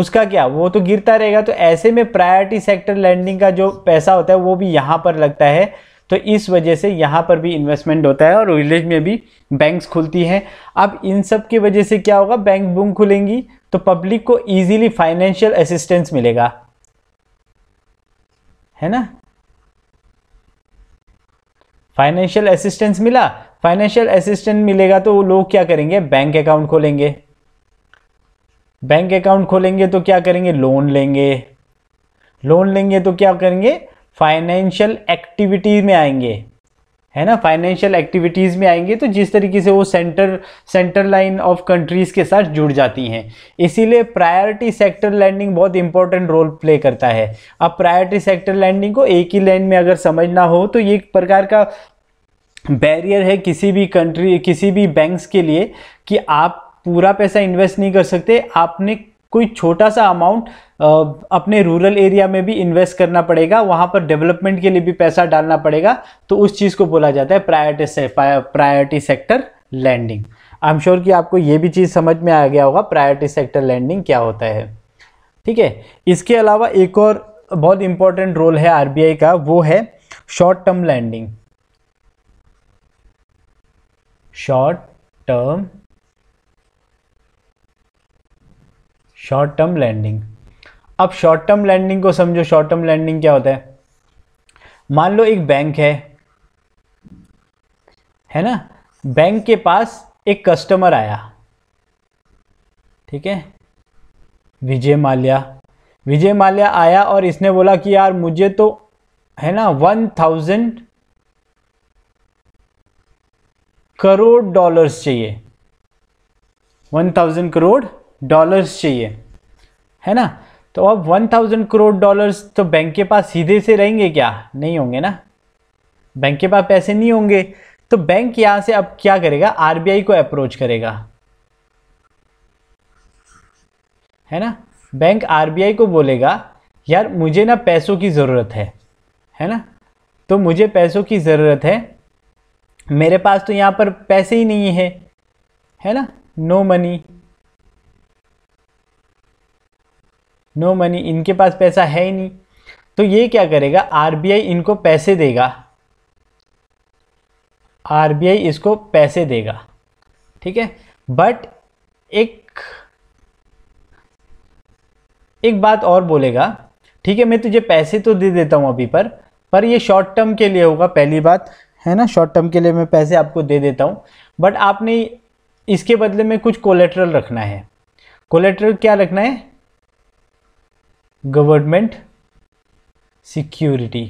उसका क्या वो तो गिरता रहेगा तो ऐसे में प्रायोरिटी सेक्टर लैंडिंग का जो पैसा होता है वो भी यहाँ पर लगता है तो इस वजह से यहाँ पर भी इन्वेस्टमेंट होता है और विलेज में भी बैंक्स खुलती हैं अब इन सब की वजह से क्या होगा बैंक बुंग खुलेंगी तो पब्लिक को ईजिली फाइनेंशियल असिस्टेंस मिलेगा है ना फाइनेंशियल असिस्टेंस मिला फाइनेंशियल असिस्टेंस मिलेगा तो वो लोग क्या करेंगे बैंक अकाउंट खोलेंगे बैंक अकाउंट खोलेंगे तो क्या करेंगे लोन लेंगे लोन लेंगे तो क्या करेंगे फाइनेंशियल एक्टिविटी में आएंगे है ना फाइनेंशियल एक्टिविटीज़ में आएंगे तो जिस तरीके से वो centre centre line of countries के साथ जुड़ जाती हैं इसीलिए प्रायोरिटी सेक्टर लैंडिंग बहुत इंपॉर्टेंट रोल प्ले करता है अब प्रायोरिटी सेक्टर लैंडिंग को एक ही लाइन में अगर समझना हो तो ये एक प्रकार का बैरियर है किसी भी कंट्री किसी भी बैंक्स के लिए कि आप पूरा पैसा इन्वेस्ट नहीं कर सकते आपने कोई छोटा सा अमाउंट अपने रूरल एरिया में भी इन्वेस्ट करना पड़ेगा वहाँ पर डेवलपमेंट के लिए भी पैसा डालना पड़ेगा तो उस चीज़ को बोला जाता है प्रायोरिटी से priority sector lending I am sure कि आपको ये भी चीज़ समझ में आ गया होगा प्रायोरिटी सेक्टर लैंडिंग क्या होता है ठीक है इसके अलावा एक और बहुत इंपॉर्टेंट रोल है आर का वो है short term lending short term short term lending अब शॉर्ट टर्म लैंडिंग को समझो शॉर्ट टर्म लैंडिंग क्या होता है मान लो एक बैंक है है ना बैंक के पास एक कस्टमर आया ठीक है विजय माल्या विजय माल्या आया और इसने बोला कि यार मुझे तो है ना वन थाउजेंड करोड़ डॉलर्स चाहिए वन थाउजेंड करोड़ डॉलर्स चाहिए है ना तो अब वन थाउजेंड करोड़ डॉलर्स तो बैंक के पास सीधे से रहेंगे क्या नहीं होंगे ना बैंक के पास पैसे नहीं होंगे तो बैंक यहाँ से अब क्या करेगा आरबीआई को अप्रोच करेगा है ना बैंक आरबीआई को बोलेगा यार मुझे ना पैसों की ज़रूरत है है ना तो मुझे पैसों की ज़रूरत है मेरे पास तो यहाँ पर पैसे ही नहीं है है ना नो मनी नो मनी इनके पास पैसा है ही नहीं तो ये क्या करेगा आरबीआई इनको पैसे देगा आरबीआई इसको पैसे देगा ठीक है बट एक एक बात और बोलेगा ठीक है मैं तुझे पैसे तो दे देता हूँ अभी पर पर ये शॉर्ट टर्म के लिए होगा पहली बात है ना शॉर्ट टर्म के लिए मैं पैसे आपको दे देता हूँ बट आपने इसके बदले में कुछ कोलेट्रल रखना है कोलेट्रल क्या रखना है गवर्नमेंट सिक्योरिटी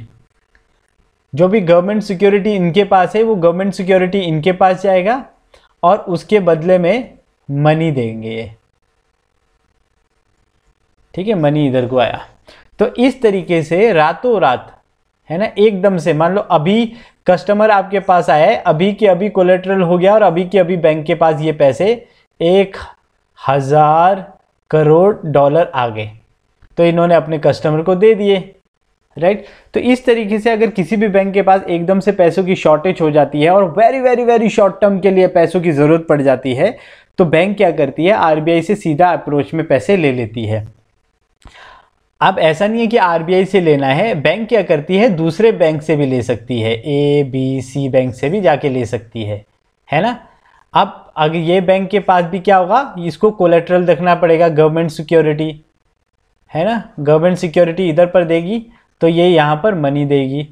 जो भी गवर्नमेंट सिक्योरिटी इनके पास है वो गवर्नमेंट सिक्योरिटी इनके पास जाएगा और उसके बदले में मनी देंगे ये ठीक है मनी इधर को आया तो इस तरीके से रातों रात है ना एकदम से मान लो अभी कस्टमर आपके पास आया है अभी के अभी कोलेट्रल हो गया और अभी के अभी बैंक के पास ये पैसे एक हज़ार करोड़ डॉलर आ गए तो इन्होंने अपने कस्टमर को दे दिए राइट right? तो इस तरीके से अगर किसी भी बैंक के पास एकदम से पैसों की शॉर्टेज हो जाती है और very very very short term के लिए पैसों की ज़रूरत पड़ जाती है तो बैंक क्या करती है आरबीआई से सीधा अप्रोच में पैसे ले लेती है अब ऐसा नहीं है कि आरबीआई से लेना है बैंक क्या करती है दूसरे बैंक से भी ले सकती है ए बी सी बैंक से भी जाके ले सकती है है ना अब अगर ये बैंक के पास भी क्या होगा इसको कोलेट्रल रखना पड़ेगा गवर्नमेंट सिक्योरिटी है ना गवर्नमेंट सिक्योरिटी इधर पर देगी तो ये यहाँ पर मनी देगी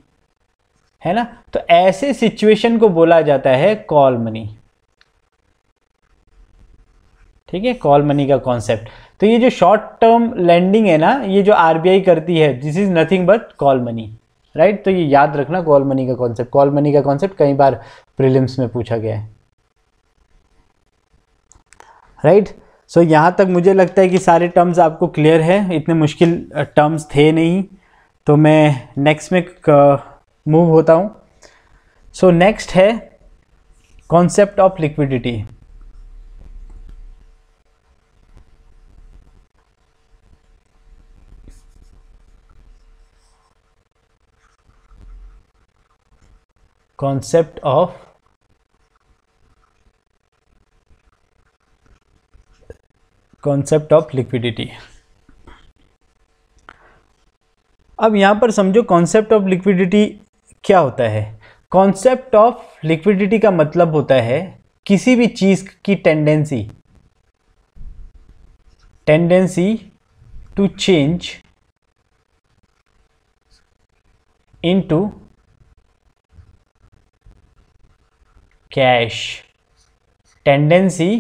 है ना तो ऐसे सिचुएशन को बोला जाता है कॉल मनी ठीक है कॉल मनी का कॉन्सेप्ट तो ये जो शॉर्ट टर्म लैंडिंग है ना ये जो आरबीआई करती है this is nothing but call money right तो ये याद रखना कॉल मनी का कॉन्सेप्ट कॉल मनी का कॉन्सेप्ट कई बार प्रीलिम्स में पूछा गया है राइट right? सो so, यहाँ तक मुझे लगता है कि सारे टर्म्स आपको क्लियर है इतने मुश्किल टर्म्स थे नहीं तो मैं नेक्स्ट में मूव होता हूँ सो नेक्स्ट है concept of liquidity concept of concept of liquidity अब यहाँ पर समझो कॉन्सेप्ट ऑफ लिक्विडिटी क्या होता है कॉन्सेप्ट ऑफ लिक्विडिटी का मतलब होता है किसी भी चीज़ की tendency tendency to change into cash tendency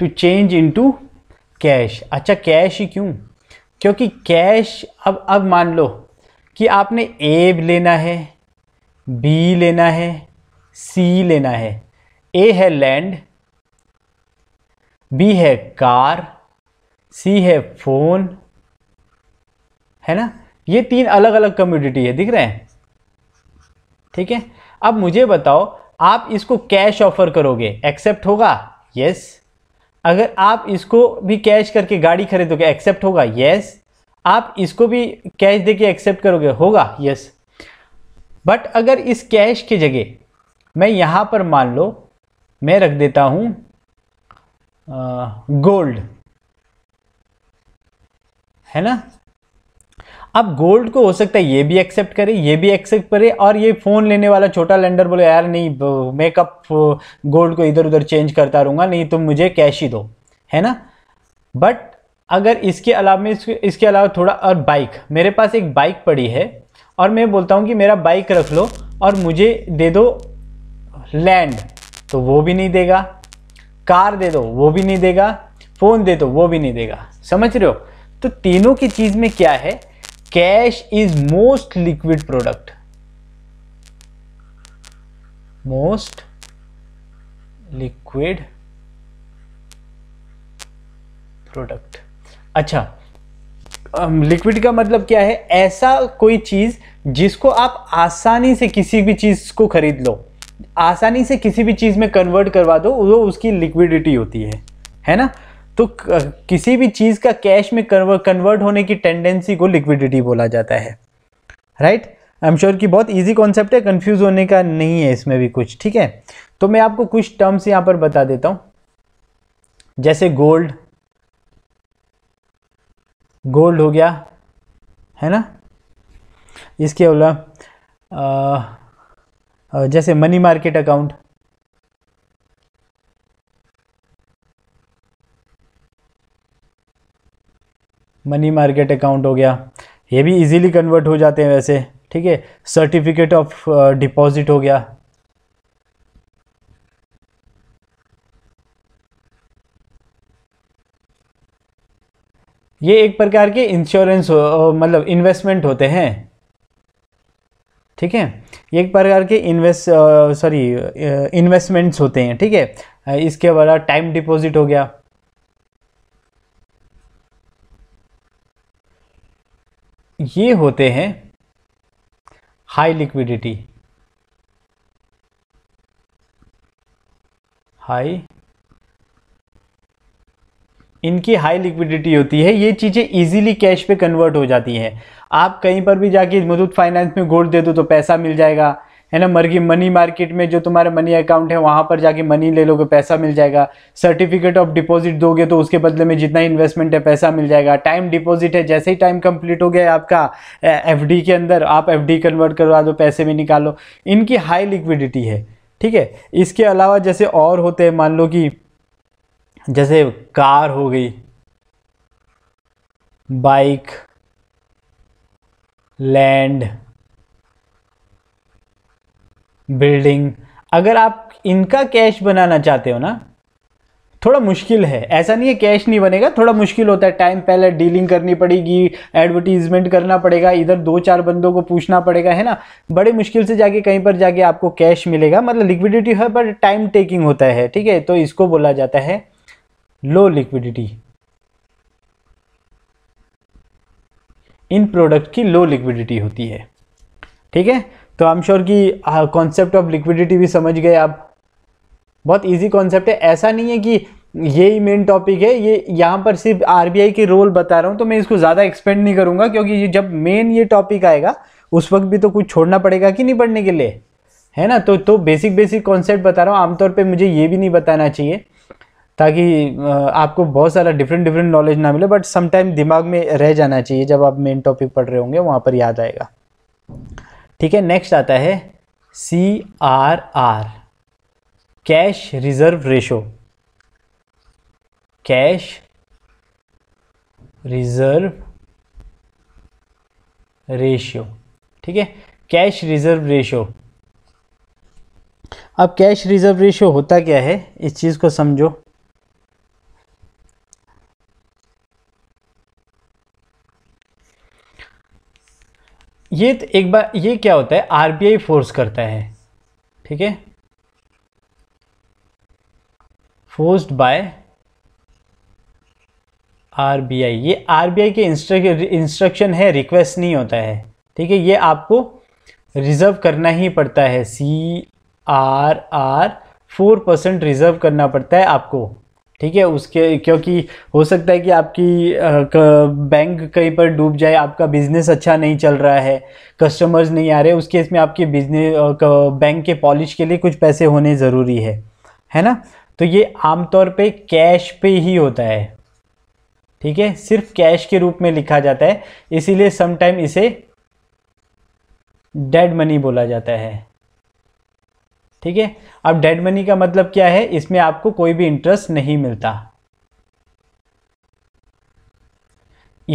to change into cash अच्छा कैश ही क्यों क्योंकि कैश अब अब मान लो कि आपने ए लेना है बी लेना है सी लेना है ए है लैंड बी है कार सी है फ़ोन है ना ये तीन अलग अलग कम्यूडिटी है दिख रहे हैं ठीक है अब मुझे बताओ आप इसको कैश ऑफर करोगे एक्सेप्ट होगा यस अगर आप इसको भी कैश करके गाड़ी खरीदोगे एक्सेप्ट होगा यस आप इसको भी कैश दे के एक्सेप्ट करोगे होगा यस बट अगर इस कैश के जगह मैं यहाँ पर मान लो मैं रख देता हूँ गोल्ड है ना अब गोल्ड को हो सकता है ये भी एक्सेप्ट करे ये भी एक्सेप्ट करे और ये फ़ोन लेने वाला छोटा लेंडर बोले यार नहीं मेकअप गोल्ड को इधर उधर चेंज करता रहूँगा नहीं तुम तो मुझे कैश ही दो है ना बट अगर इसके अलावा में इसके अलावा थोड़ा और बाइक मेरे पास एक बाइक पड़ी है और मैं बोलता हूँ कि मेरा बाइक रख लो और मुझे दे दो लैंड तो वो भी नहीं देगा कार दे दो वो भी नहीं देगा फ़ोन दे दो वो भी नहीं देगा समझ रहे हो तो तीनों की चीज़ में क्या है cash is most liquid product most liquid product अच्छा लिक्विड um, का मतलब क्या है ऐसा कोई चीज जिसको आप आसानी से किसी भी चीज को खरीद लो आसानी से किसी भी चीज में कन्वर्ट करवा दो वो उसकी लिक्विडिटी होती है है ना तो किसी भी चीज़ का कैश में कन्वर्ट होने की टेंडेंसी को लिक्विडिटी बोला जाता है राइट आई एम श्योर कि बहुत इजी कॉन्सेप्ट है कंफ्यूज होने का नहीं है इसमें भी कुछ ठीक है तो मैं आपको कुछ टर्म्स यहाँ पर बता देता हूँ जैसे गोल्ड गोल्ड हो गया है ना इसके अलावा जैसे money market account money market account हो गया ये भी इजीली कन्वर्ट हो जाते हैं वैसे ठीक है सर्टिफिकेट ऑफ डिपॉजिट हो गया ये एक प्रकार के इंश्योरेंस मतलब इन्वेस्टमेंट होते हैं ठीक है ये एक प्रकार के इन्वेस्ट सॉरी इन्वेस्टमेंट्स होते हैं ठीक है इसके बाद टाइम डिपॉजिट हो गया ये होते हैं हाई लिक्विडिटी हाई इनकी हाई लिक्विडिटी होती है ये चीज़ें इजीली कैश पे कन्वर्ट हो जाती हैं आप कहीं पर भी जाके मुथूट फाइनेंस में गोल्ड दे दो तो पैसा मिल जाएगा है ना मर्गी मनी मार्केट में जो तुम्हारे मनी अकाउंट है वहाँ पर जाके मनी ले लोगे पैसा मिल जाएगा सर्टिफिकेट ऑफ डिपॉजिट दोगे तो उसके बदले में जितना इन्वेस्टमेंट है पैसा मिल जाएगा टाइम डिपॉजिट है जैसे ही टाइम कंप्लीट हो गया आपका एफ के अंदर आप एफ कन्वर्ट करवा दो पैसे भी निकालो इनकी हाई लिक्विडिटी है ठीक है इसके अलावा जैसे और होते हैं मान लो कि जैसे कार हो गई बाइक लैंड बिल्डिंग अगर आप इनका कैश बनाना चाहते हो ना थोड़ा मुश्किल है ऐसा नहीं है कैश नहीं बनेगा थोड़ा मुश्किल होता है टाइम पहले डीलिंग करनी पड़ेगी एडवर्टीजमेंट करना पड़ेगा इधर दो चार बंदों को पूछना पड़ेगा है ना बड़े मुश्किल से जाके कहीं पर जाके आपको कैश मिलेगा मतलब लिक्विडिटी है पर टाइम टेकिंग होता है ठीक है तो इसको बोला जाता है लो लिक्विडिटी इन प्रोडक्ट की लो लिक्विडिटी होती है ठीक है तो आई एम श्योर कि कॉन्सेप्ट ऑफ लिक्विडिटी भी समझ गए आप बहुत इजी कॉन्सेप्ट है ऐसा नहीं है कि ही मेन टॉपिक है ये यहाँ पर सिर्फ आर के रोल बता रहा हूँ तो मैं इसको ज़्यादा एक्सपेंड नहीं करूँगा क्योंकि ये जब मेन ये टॉपिक आएगा उस वक्त भी तो कुछ छोड़ना पड़ेगा कि नहीं पढ़ने के लिए है ना तो तो बेसिक बेसिक कॉन्सेप्ट बता रहा हूँ आमतौर पे मुझे ये भी नहीं बताना चाहिए ताकि आपको बहुत सारा डिफरेंट डिफरेंट नॉलेज ना मिले बट समटाइम दिमाग में रह जाना चाहिए जब आप मेन टॉपिक पढ़ रहे होंगे वहाँ पर याद आएगा ठीक है नेक्स्ट आता है C R R cash reserve ratio cash reserve ratio ठीक है कैश रिजर्व रेशियो अब कैश रिजर्व रेशियो होता क्या है इस चीज़ को समझो ये तो एक बार ये क्या होता है आरबीआई फोर्स करता है ठीक है फोर्स्ड बाय आरबीआई ये आरबीआई के इंस्ट्रक्शन है रिक्वेस्ट नहीं होता है ठीक है ये आपको रिजर्व करना ही पड़ता है C R R four percent reserve करना पड़ता है आपको ठीक है उसके क्योंकि हो सकता है कि आपकी बैंक कहीं पर डूब जाए आपका बिज़नेस अच्छा नहीं चल रहा है कस्टमर्स नहीं आ रहे उस केस में आपके बिजनेस बैंक के पॉलिश के लिए कुछ पैसे होने ज़रूरी है है ना तो ये आमतौर पे कैश पे ही होता है ठीक है सिर्फ कैश के रूप में लिखा जाता है इसीलिए समटाइम इसे डेड मनी बोला जाता है ठीक है अब डेड मनी का मतलब क्या है इसमें आपको कोई भी इंटरेस्ट नहीं मिलता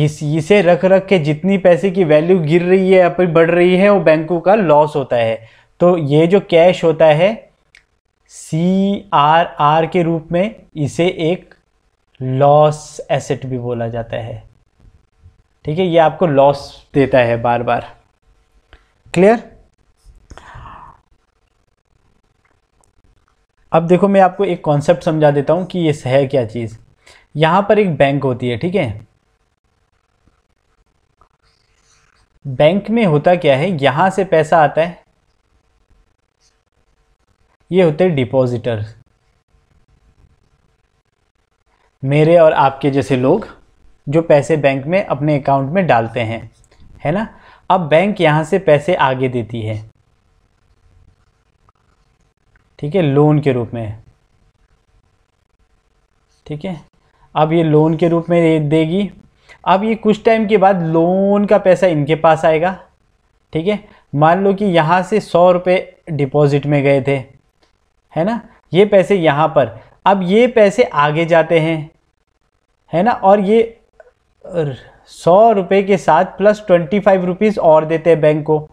इस इसे रख रख के जितनी पैसे की वैल्यू गिर रही है या बढ़ रही है वो बैंकों का लॉस होता है तो ये जो कैश होता है सी आर आर के रूप में इसे एक लॉस एसेट भी बोला जाता है ठीक है ये आपको लॉस देता है बार बार क्लियर अब देखो मैं आपको एक कॉन्सेप्ट समझा देता हूँ कि ये है क्या चीज़ यहाँ पर एक बैंक होती है ठीक है बैंक में होता क्या है यहाँ से पैसा आता है ये होते हैं डिपॉजिटर मेरे और आपके जैसे लोग जो पैसे बैंक में अपने अकाउंट में डालते हैं है ना अब बैंक यहाँ से पैसे आगे देती है ठीक है लोन के रूप में ठीक है अब ये लोन के रूप में देगी अब ये कुछ टाइम के बाद लोन का पैसा इनके पास आएगा ठीक है मान लो कि यहाँ से सौ रुपये डिपॉजिट में गए थे है ना ये पैसे यहाँ पर अब ये पैसे आगे जाते हैं है ना और ये सौ रुपये के साथ प्लस ट्वेंटी फाइव रुपीज़ और देते हैं बैंक को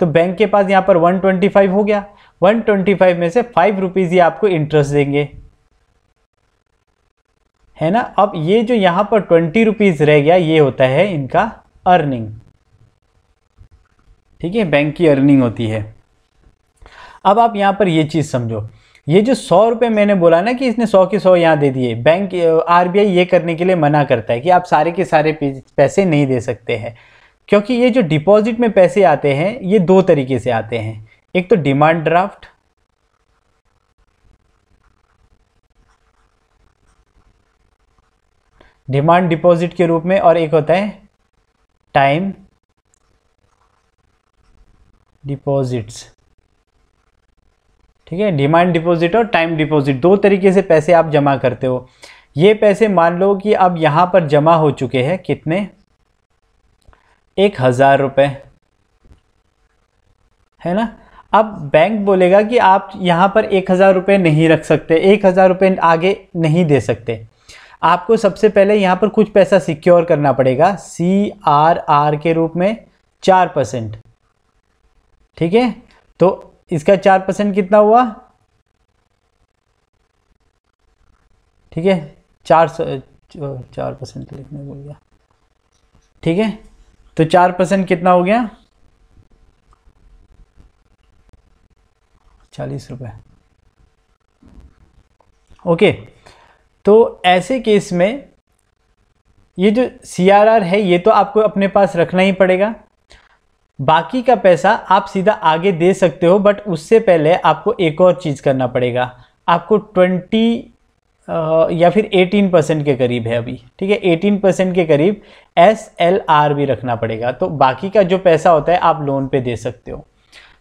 तो बैंक के पास यहाँ पर वन ट्वेंटी फाइव हो गया 125 में से फाइव रुपीज़ ही आपको इंटरेस्ट देंगे है ना अब ये जो यहाँ पर ट्वेंटी रुपीज़ रह गया ये होता है इनका अर्निंग ठीक है बैंक की अर्निंग होती है अब आप यहाँ पर ये चीज़ समझो ये जो सौ रुपये मैंने बोला ना कि इसने सौ के सौ यहाँ दे दिए बैंक आरबीआई ये करने के लिए मना करता है कि आप सारे के सारे पैसे नहीं दे सकते हैं क्योंकि ये जो डिपॉजिट में पैसे आते हैं ये दो तरीके से आते हैं एक तो डिमांड ड्राफ्ट डिमांड डिपॉजिट के रूप में और एक होता है टाइम डिपॉजिट्स ठीक है डिमांड डिपॉजिट और टाइम डिपॉजिट दो तरीके से पैसे आप जमा करते हो ये पैसे मान लो कि अब यहाँ पर जमा हो चुके हैं कितने एक हज़ार रुपये है ना अब बैंक बोलेगा कि आप यहाँ पर एक हज़ार रुपये नहीं रख सकते एक हज़ार रुपये आगे नहीं दे सकते आपको सबसे पहले यहाँ पर कुछ पैसा सिक्योर करना पड़ेगा सी आर आर के रूप में चार परसेंट ठीक है तो इसका चार परसेंट कितना हुआ ठीक है चार सौ चार परसेंट लिखने बोल गया ठीक है तो चार परसेंट कितना हो गया चालीस रुपये ओके तो ऐसे केस में ये जो सी है ये तो आपको अपने पास रखना ही पड़ेगा बाकी का पैसा आप सीधा आगे दे सकते हो बट उससे पहले आपको एक और चीज़ करना पड़ेगा आपको ट्वेंटी या फिर एटीन परसेंट के करीब है अभी ठीक है एटीन परसेंट के करीब एस एल आर भी रखना पड़ेगा तो बाकी का जो पैसा होता है आप लोन पे दे सकते हो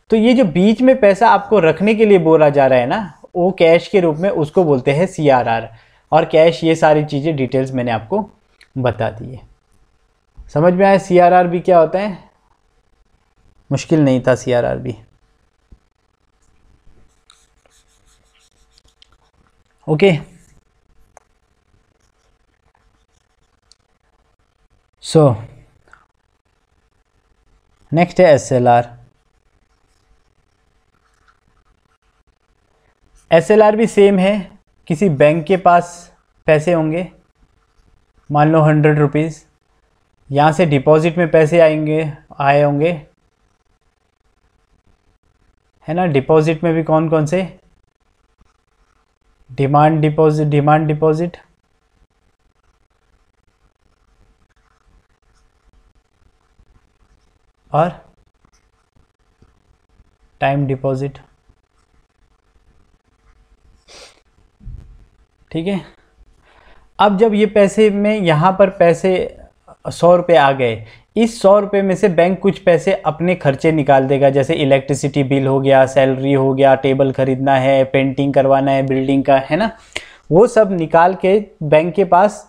तो ये जो बीच में पैसा आपको रखने के लिए बोला जा रहा है ना वो कैश के रूप में उसको बोलते हैं सी और कैश ये सारी चीज़ें डिटेल्स मैंने आपको बता दी है समझ में आया सी भी क्या होता है मुश्किल नहीं था सी भी ओके सो नेक्स्ट है एस एल आर एस भी सेम है किसी बैंक के पास पैसे होंगे मान लो हंड्रेड रुपीज़ यहाँ से डिपॉजिट में पैसे आएंगे आए होंगे है ना डिपॉजिट में भी कौन कौन से डिमांड डिपॉजिट डिमांड डिपॉजिट और टाइम डिपॉजिट ठीक है अब जब ये पैसे में यहाँ पर पैसे सौ रुपये आ गए इस सौ रुपये में से बैंक कुछ पैसे अपने खर्चे निकाल देगा जैसे इलेक्ट्रिसिटी बिल हो गया सैलरी हो गया टेबल खरीदना है पेंटिंग करवाना है बिल्डिंग का है ना वो सब निकाल के बैंक के पास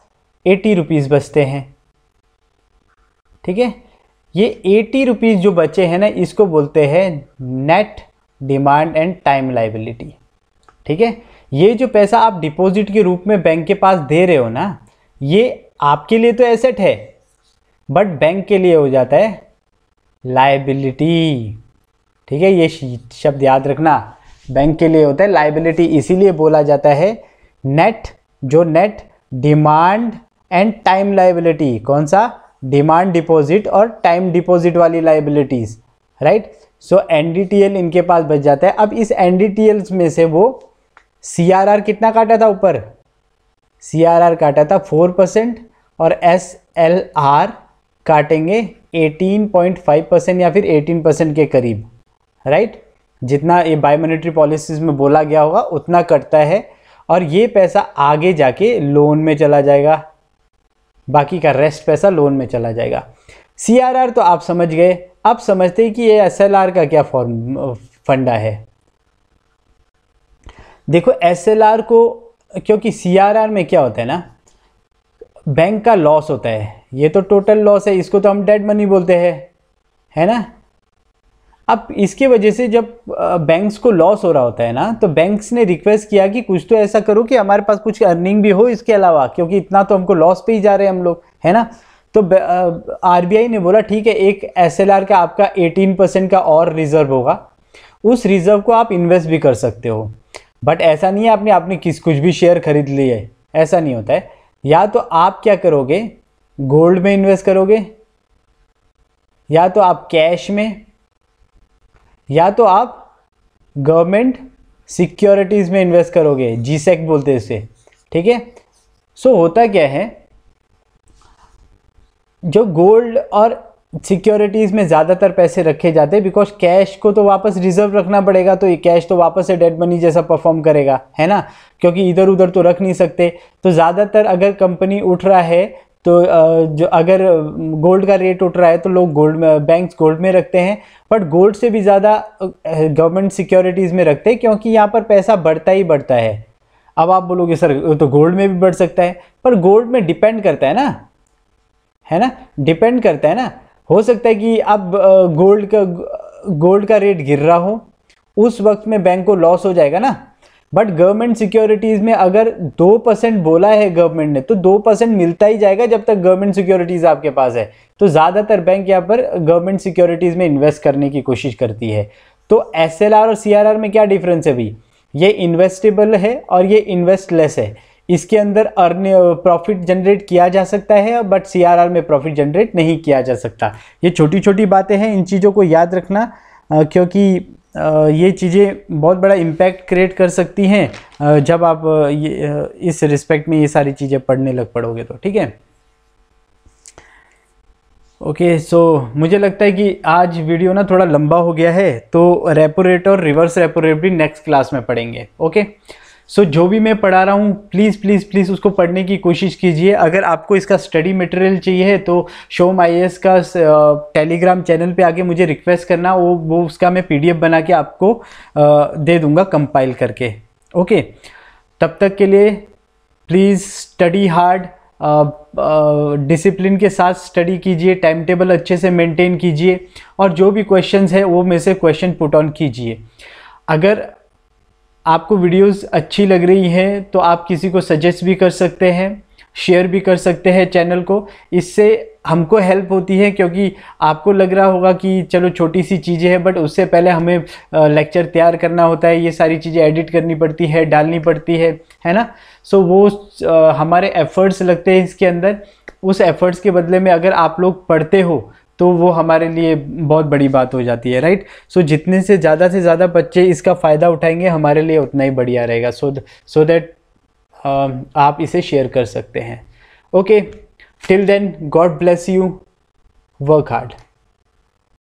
एटी रुपीज़ बचते हैं ठीक है ये एटी रुपीज़ जो बचे हैं ना इसको बोलते हैं net demand and time liability ठीक है ये जो पैसा आप डिपॉजिट के रूप में बैंक के पास दे रहे हो ना ये आपके लिए तो एसेट है बट बैंक के लिए हो जाता है लाइबिलिटी ठीक है ये शब्द याद रखना बैंक के लिए होता है लाइबिलिटी इसीलिए बोला जाता है नेट जो net demand and time liability कौन सा डिमांड डिपॉजिट और टाइम डिपॉजिट वाली लाइबिलिटीज़ राइट सो एन इनके पास बच जाता है अब इस एनडीटीएल में से वो आर कितना काटा था ऊपर आर काटा था फोर परसेंट और एस एल आर काटेंगे 18.5 परसेंट या फिर 18 परसेंट के करीब राइट जितना ये बाई पॉलिसीज़ में बोला गया होगा उतना कटता है और ये पैसा आगे जाके लोन में चला जाएगा बाकी का रेस्ट पैसा लोन में चला जाएगा सी तो आप समझ गए अब समझते हैं कि ये एस का क्या फॉर्म फंडा है देखो एसएलआर को क्योंकि सीआरआर में क्या होता है ना बैंक का लॉस होता है ये तो टोटल लॉस है इसको तो हम डेड मनी बोलते हैं है ना अब इसके वजह से जब बैंक्स को लॉस हो रहा होता है ना तो बैंक्स ने रिक्वेस्ट किया कि कुछ तो ऐसा करो कि हमारे पास कुछ अर्निंग भी हो इसके अलावा क्योंकि इतना तो हमको लॉस पे ही जा रहे हैं हम लोग है ना तो आरबीआई ने बोला ठीक है एक एसएलआर का आपका 18 परसेंट का और रिजर्व होगा उस रिजर्व को आप इन्वेस्ट भी कर सकते हो बट ऐसा नहीं है आपने आपने किस कुछ भी शेयर खरीद लिया है ऐसा नहीं होता है या तो आप क्या करोगे गोल्ड में इन्वेस्ट करोगे या तो आप कैश में या तो आप गवर्नमेंट सिक्योरिटीज़ में इन्वेस्ट करोगे जी सेक e बोलते हैं इसे ठीक है सो होता क्या है जो गोल्ड और सिक्योरिटीज़ में ज़्यादातर पैसे रखे जाते बिकॉज कैश को तो वापस रिजर्व रखना पड़ेगा तो ये कैश तो वापस से डेड मनी जैसा परफॉर्म करेगा है ना क्योंकि इधर उधर तो रख नहीं सकते तो ज़्यादातर अगर कंपनी उठ रहा है तो जो अगर गोल्ड का रेट उठ रहा है तो लोग गोल्ड में बैंक गोल्ड में रखते हैं बट गोल्ड से भी ज़्यादा गवर्नमेंट सिक्योरिटीज़ में रखते हैं क्योंकि यहाँ पर पैसा बढ़ता ही बढ़ता है अब आप बोलोगे सर तो गोल्ड में भी बढ़ सकता है पर गोल्ड में डिपेंड करता है ना है ना डिपेंड करता है ना हो सकता है कि अब गोल्ड का गोल्ड का रेट गिर रहा हो उस वक्त में बैंक को लॉस हो जाएगा ना बट गवर्नमेंट सिक्योरिटीज़ में अगर दो परसेंट बोला है गवर्नमेंट ने तो दो परसेंट मिलता ही जाएगा जब तक गवर्नमेंट सिक्योरिटीज़ आपके पास है तो ज़्यादातर बैंक यहाँ पर गवर्नमेंट सिक्योरिटीज़ में इन्वेस्ट करने की कोशिश करती है तो एस और सी में क्या डिफरेंस है भाई ये इन्वेस्टेबल है और ये इन्वेस्टलेस है इसके अंदर अर्न प्रॉफिट जनरेट किया जा सकता है बट सी में प्रॉफिट जनरेट नहीं किया जा सकता ये छोटी छोटी बातें हैं इन चीज़ों को याद रखना क्योंकि ये चीज़ें बहुत बड़ा इम्पैक्ट क्रिएट कर सकती हैं जब आप ये इस रिस्पेक्ट में ये सारी चीज़ें पढ़ने लग पड़ोगे तो ठीक है ओके okay, सो so, मुझे लगता है कि आज वीडियो ना थोड़ा लंबा हो गया है तो रेपो रेट और रिवर्स रेपो रेट भी नेक्स्ट क्लास में पढ़ेंगे ओके okay? सो so, जो भी मैं पढ़ा रहा हूँ प्लीज़ प्लीज़ प्लीज़ उसको पढ़ने की कोशिश कीजिए अगर आपको इसका स्टडी मटेरियल चाहिए तो शोम आई का टेलीग्राम चैनल पे आके मुझे रिक्वेस्ट करना वो वो उसका मैं पीडीएफ बना के आपको दे दूँगा कंपाइल करके ओके तब तक के लिए प्लीज़ स्टडी हार्ड डिसिप्लिन के साथ स्टडी कीजिए टाइम टेबल अच्छे से मेंटेन कीजिए और जो भी क्वेश्चंस है वो मे से क्वेश्चन पुट ऑन कीजिए अगर आपको वीडियोस अच्छी लग रही हैं तो आप किसी को सजेस्ट भी कर सकते हैं शेयर भी कर सकते हैं चैनल को इससे हमको हेल्प होती है क्योंकि आपको लग रहा होगा कि चलो छोटी सी चीज़ें हैं बट उससे पहले हमें लेक्चर तैयार करना होता है ये सारी चीज़ें एडिट करनी पड़ती है डालनी पड़ती है है ना सो so, वो हमारे एफ़र्ट्स लगते हैं इसके अंदर उस एफ़र्ट्स के बदले में अगर आप लोग पढ़ते हो तो वो हमारे लिए बहुत बड़ी बात हो जाती है राइट सो so, जितने से ज़्यादा से ज़्यादा बच्चे इसका फ़ायदा उठाएंगे हमारे लिए उतना ही बढ़िया रहेगा सो सो दैट आप इसे शेयर कर सकते हैं okay till then God bless you work hard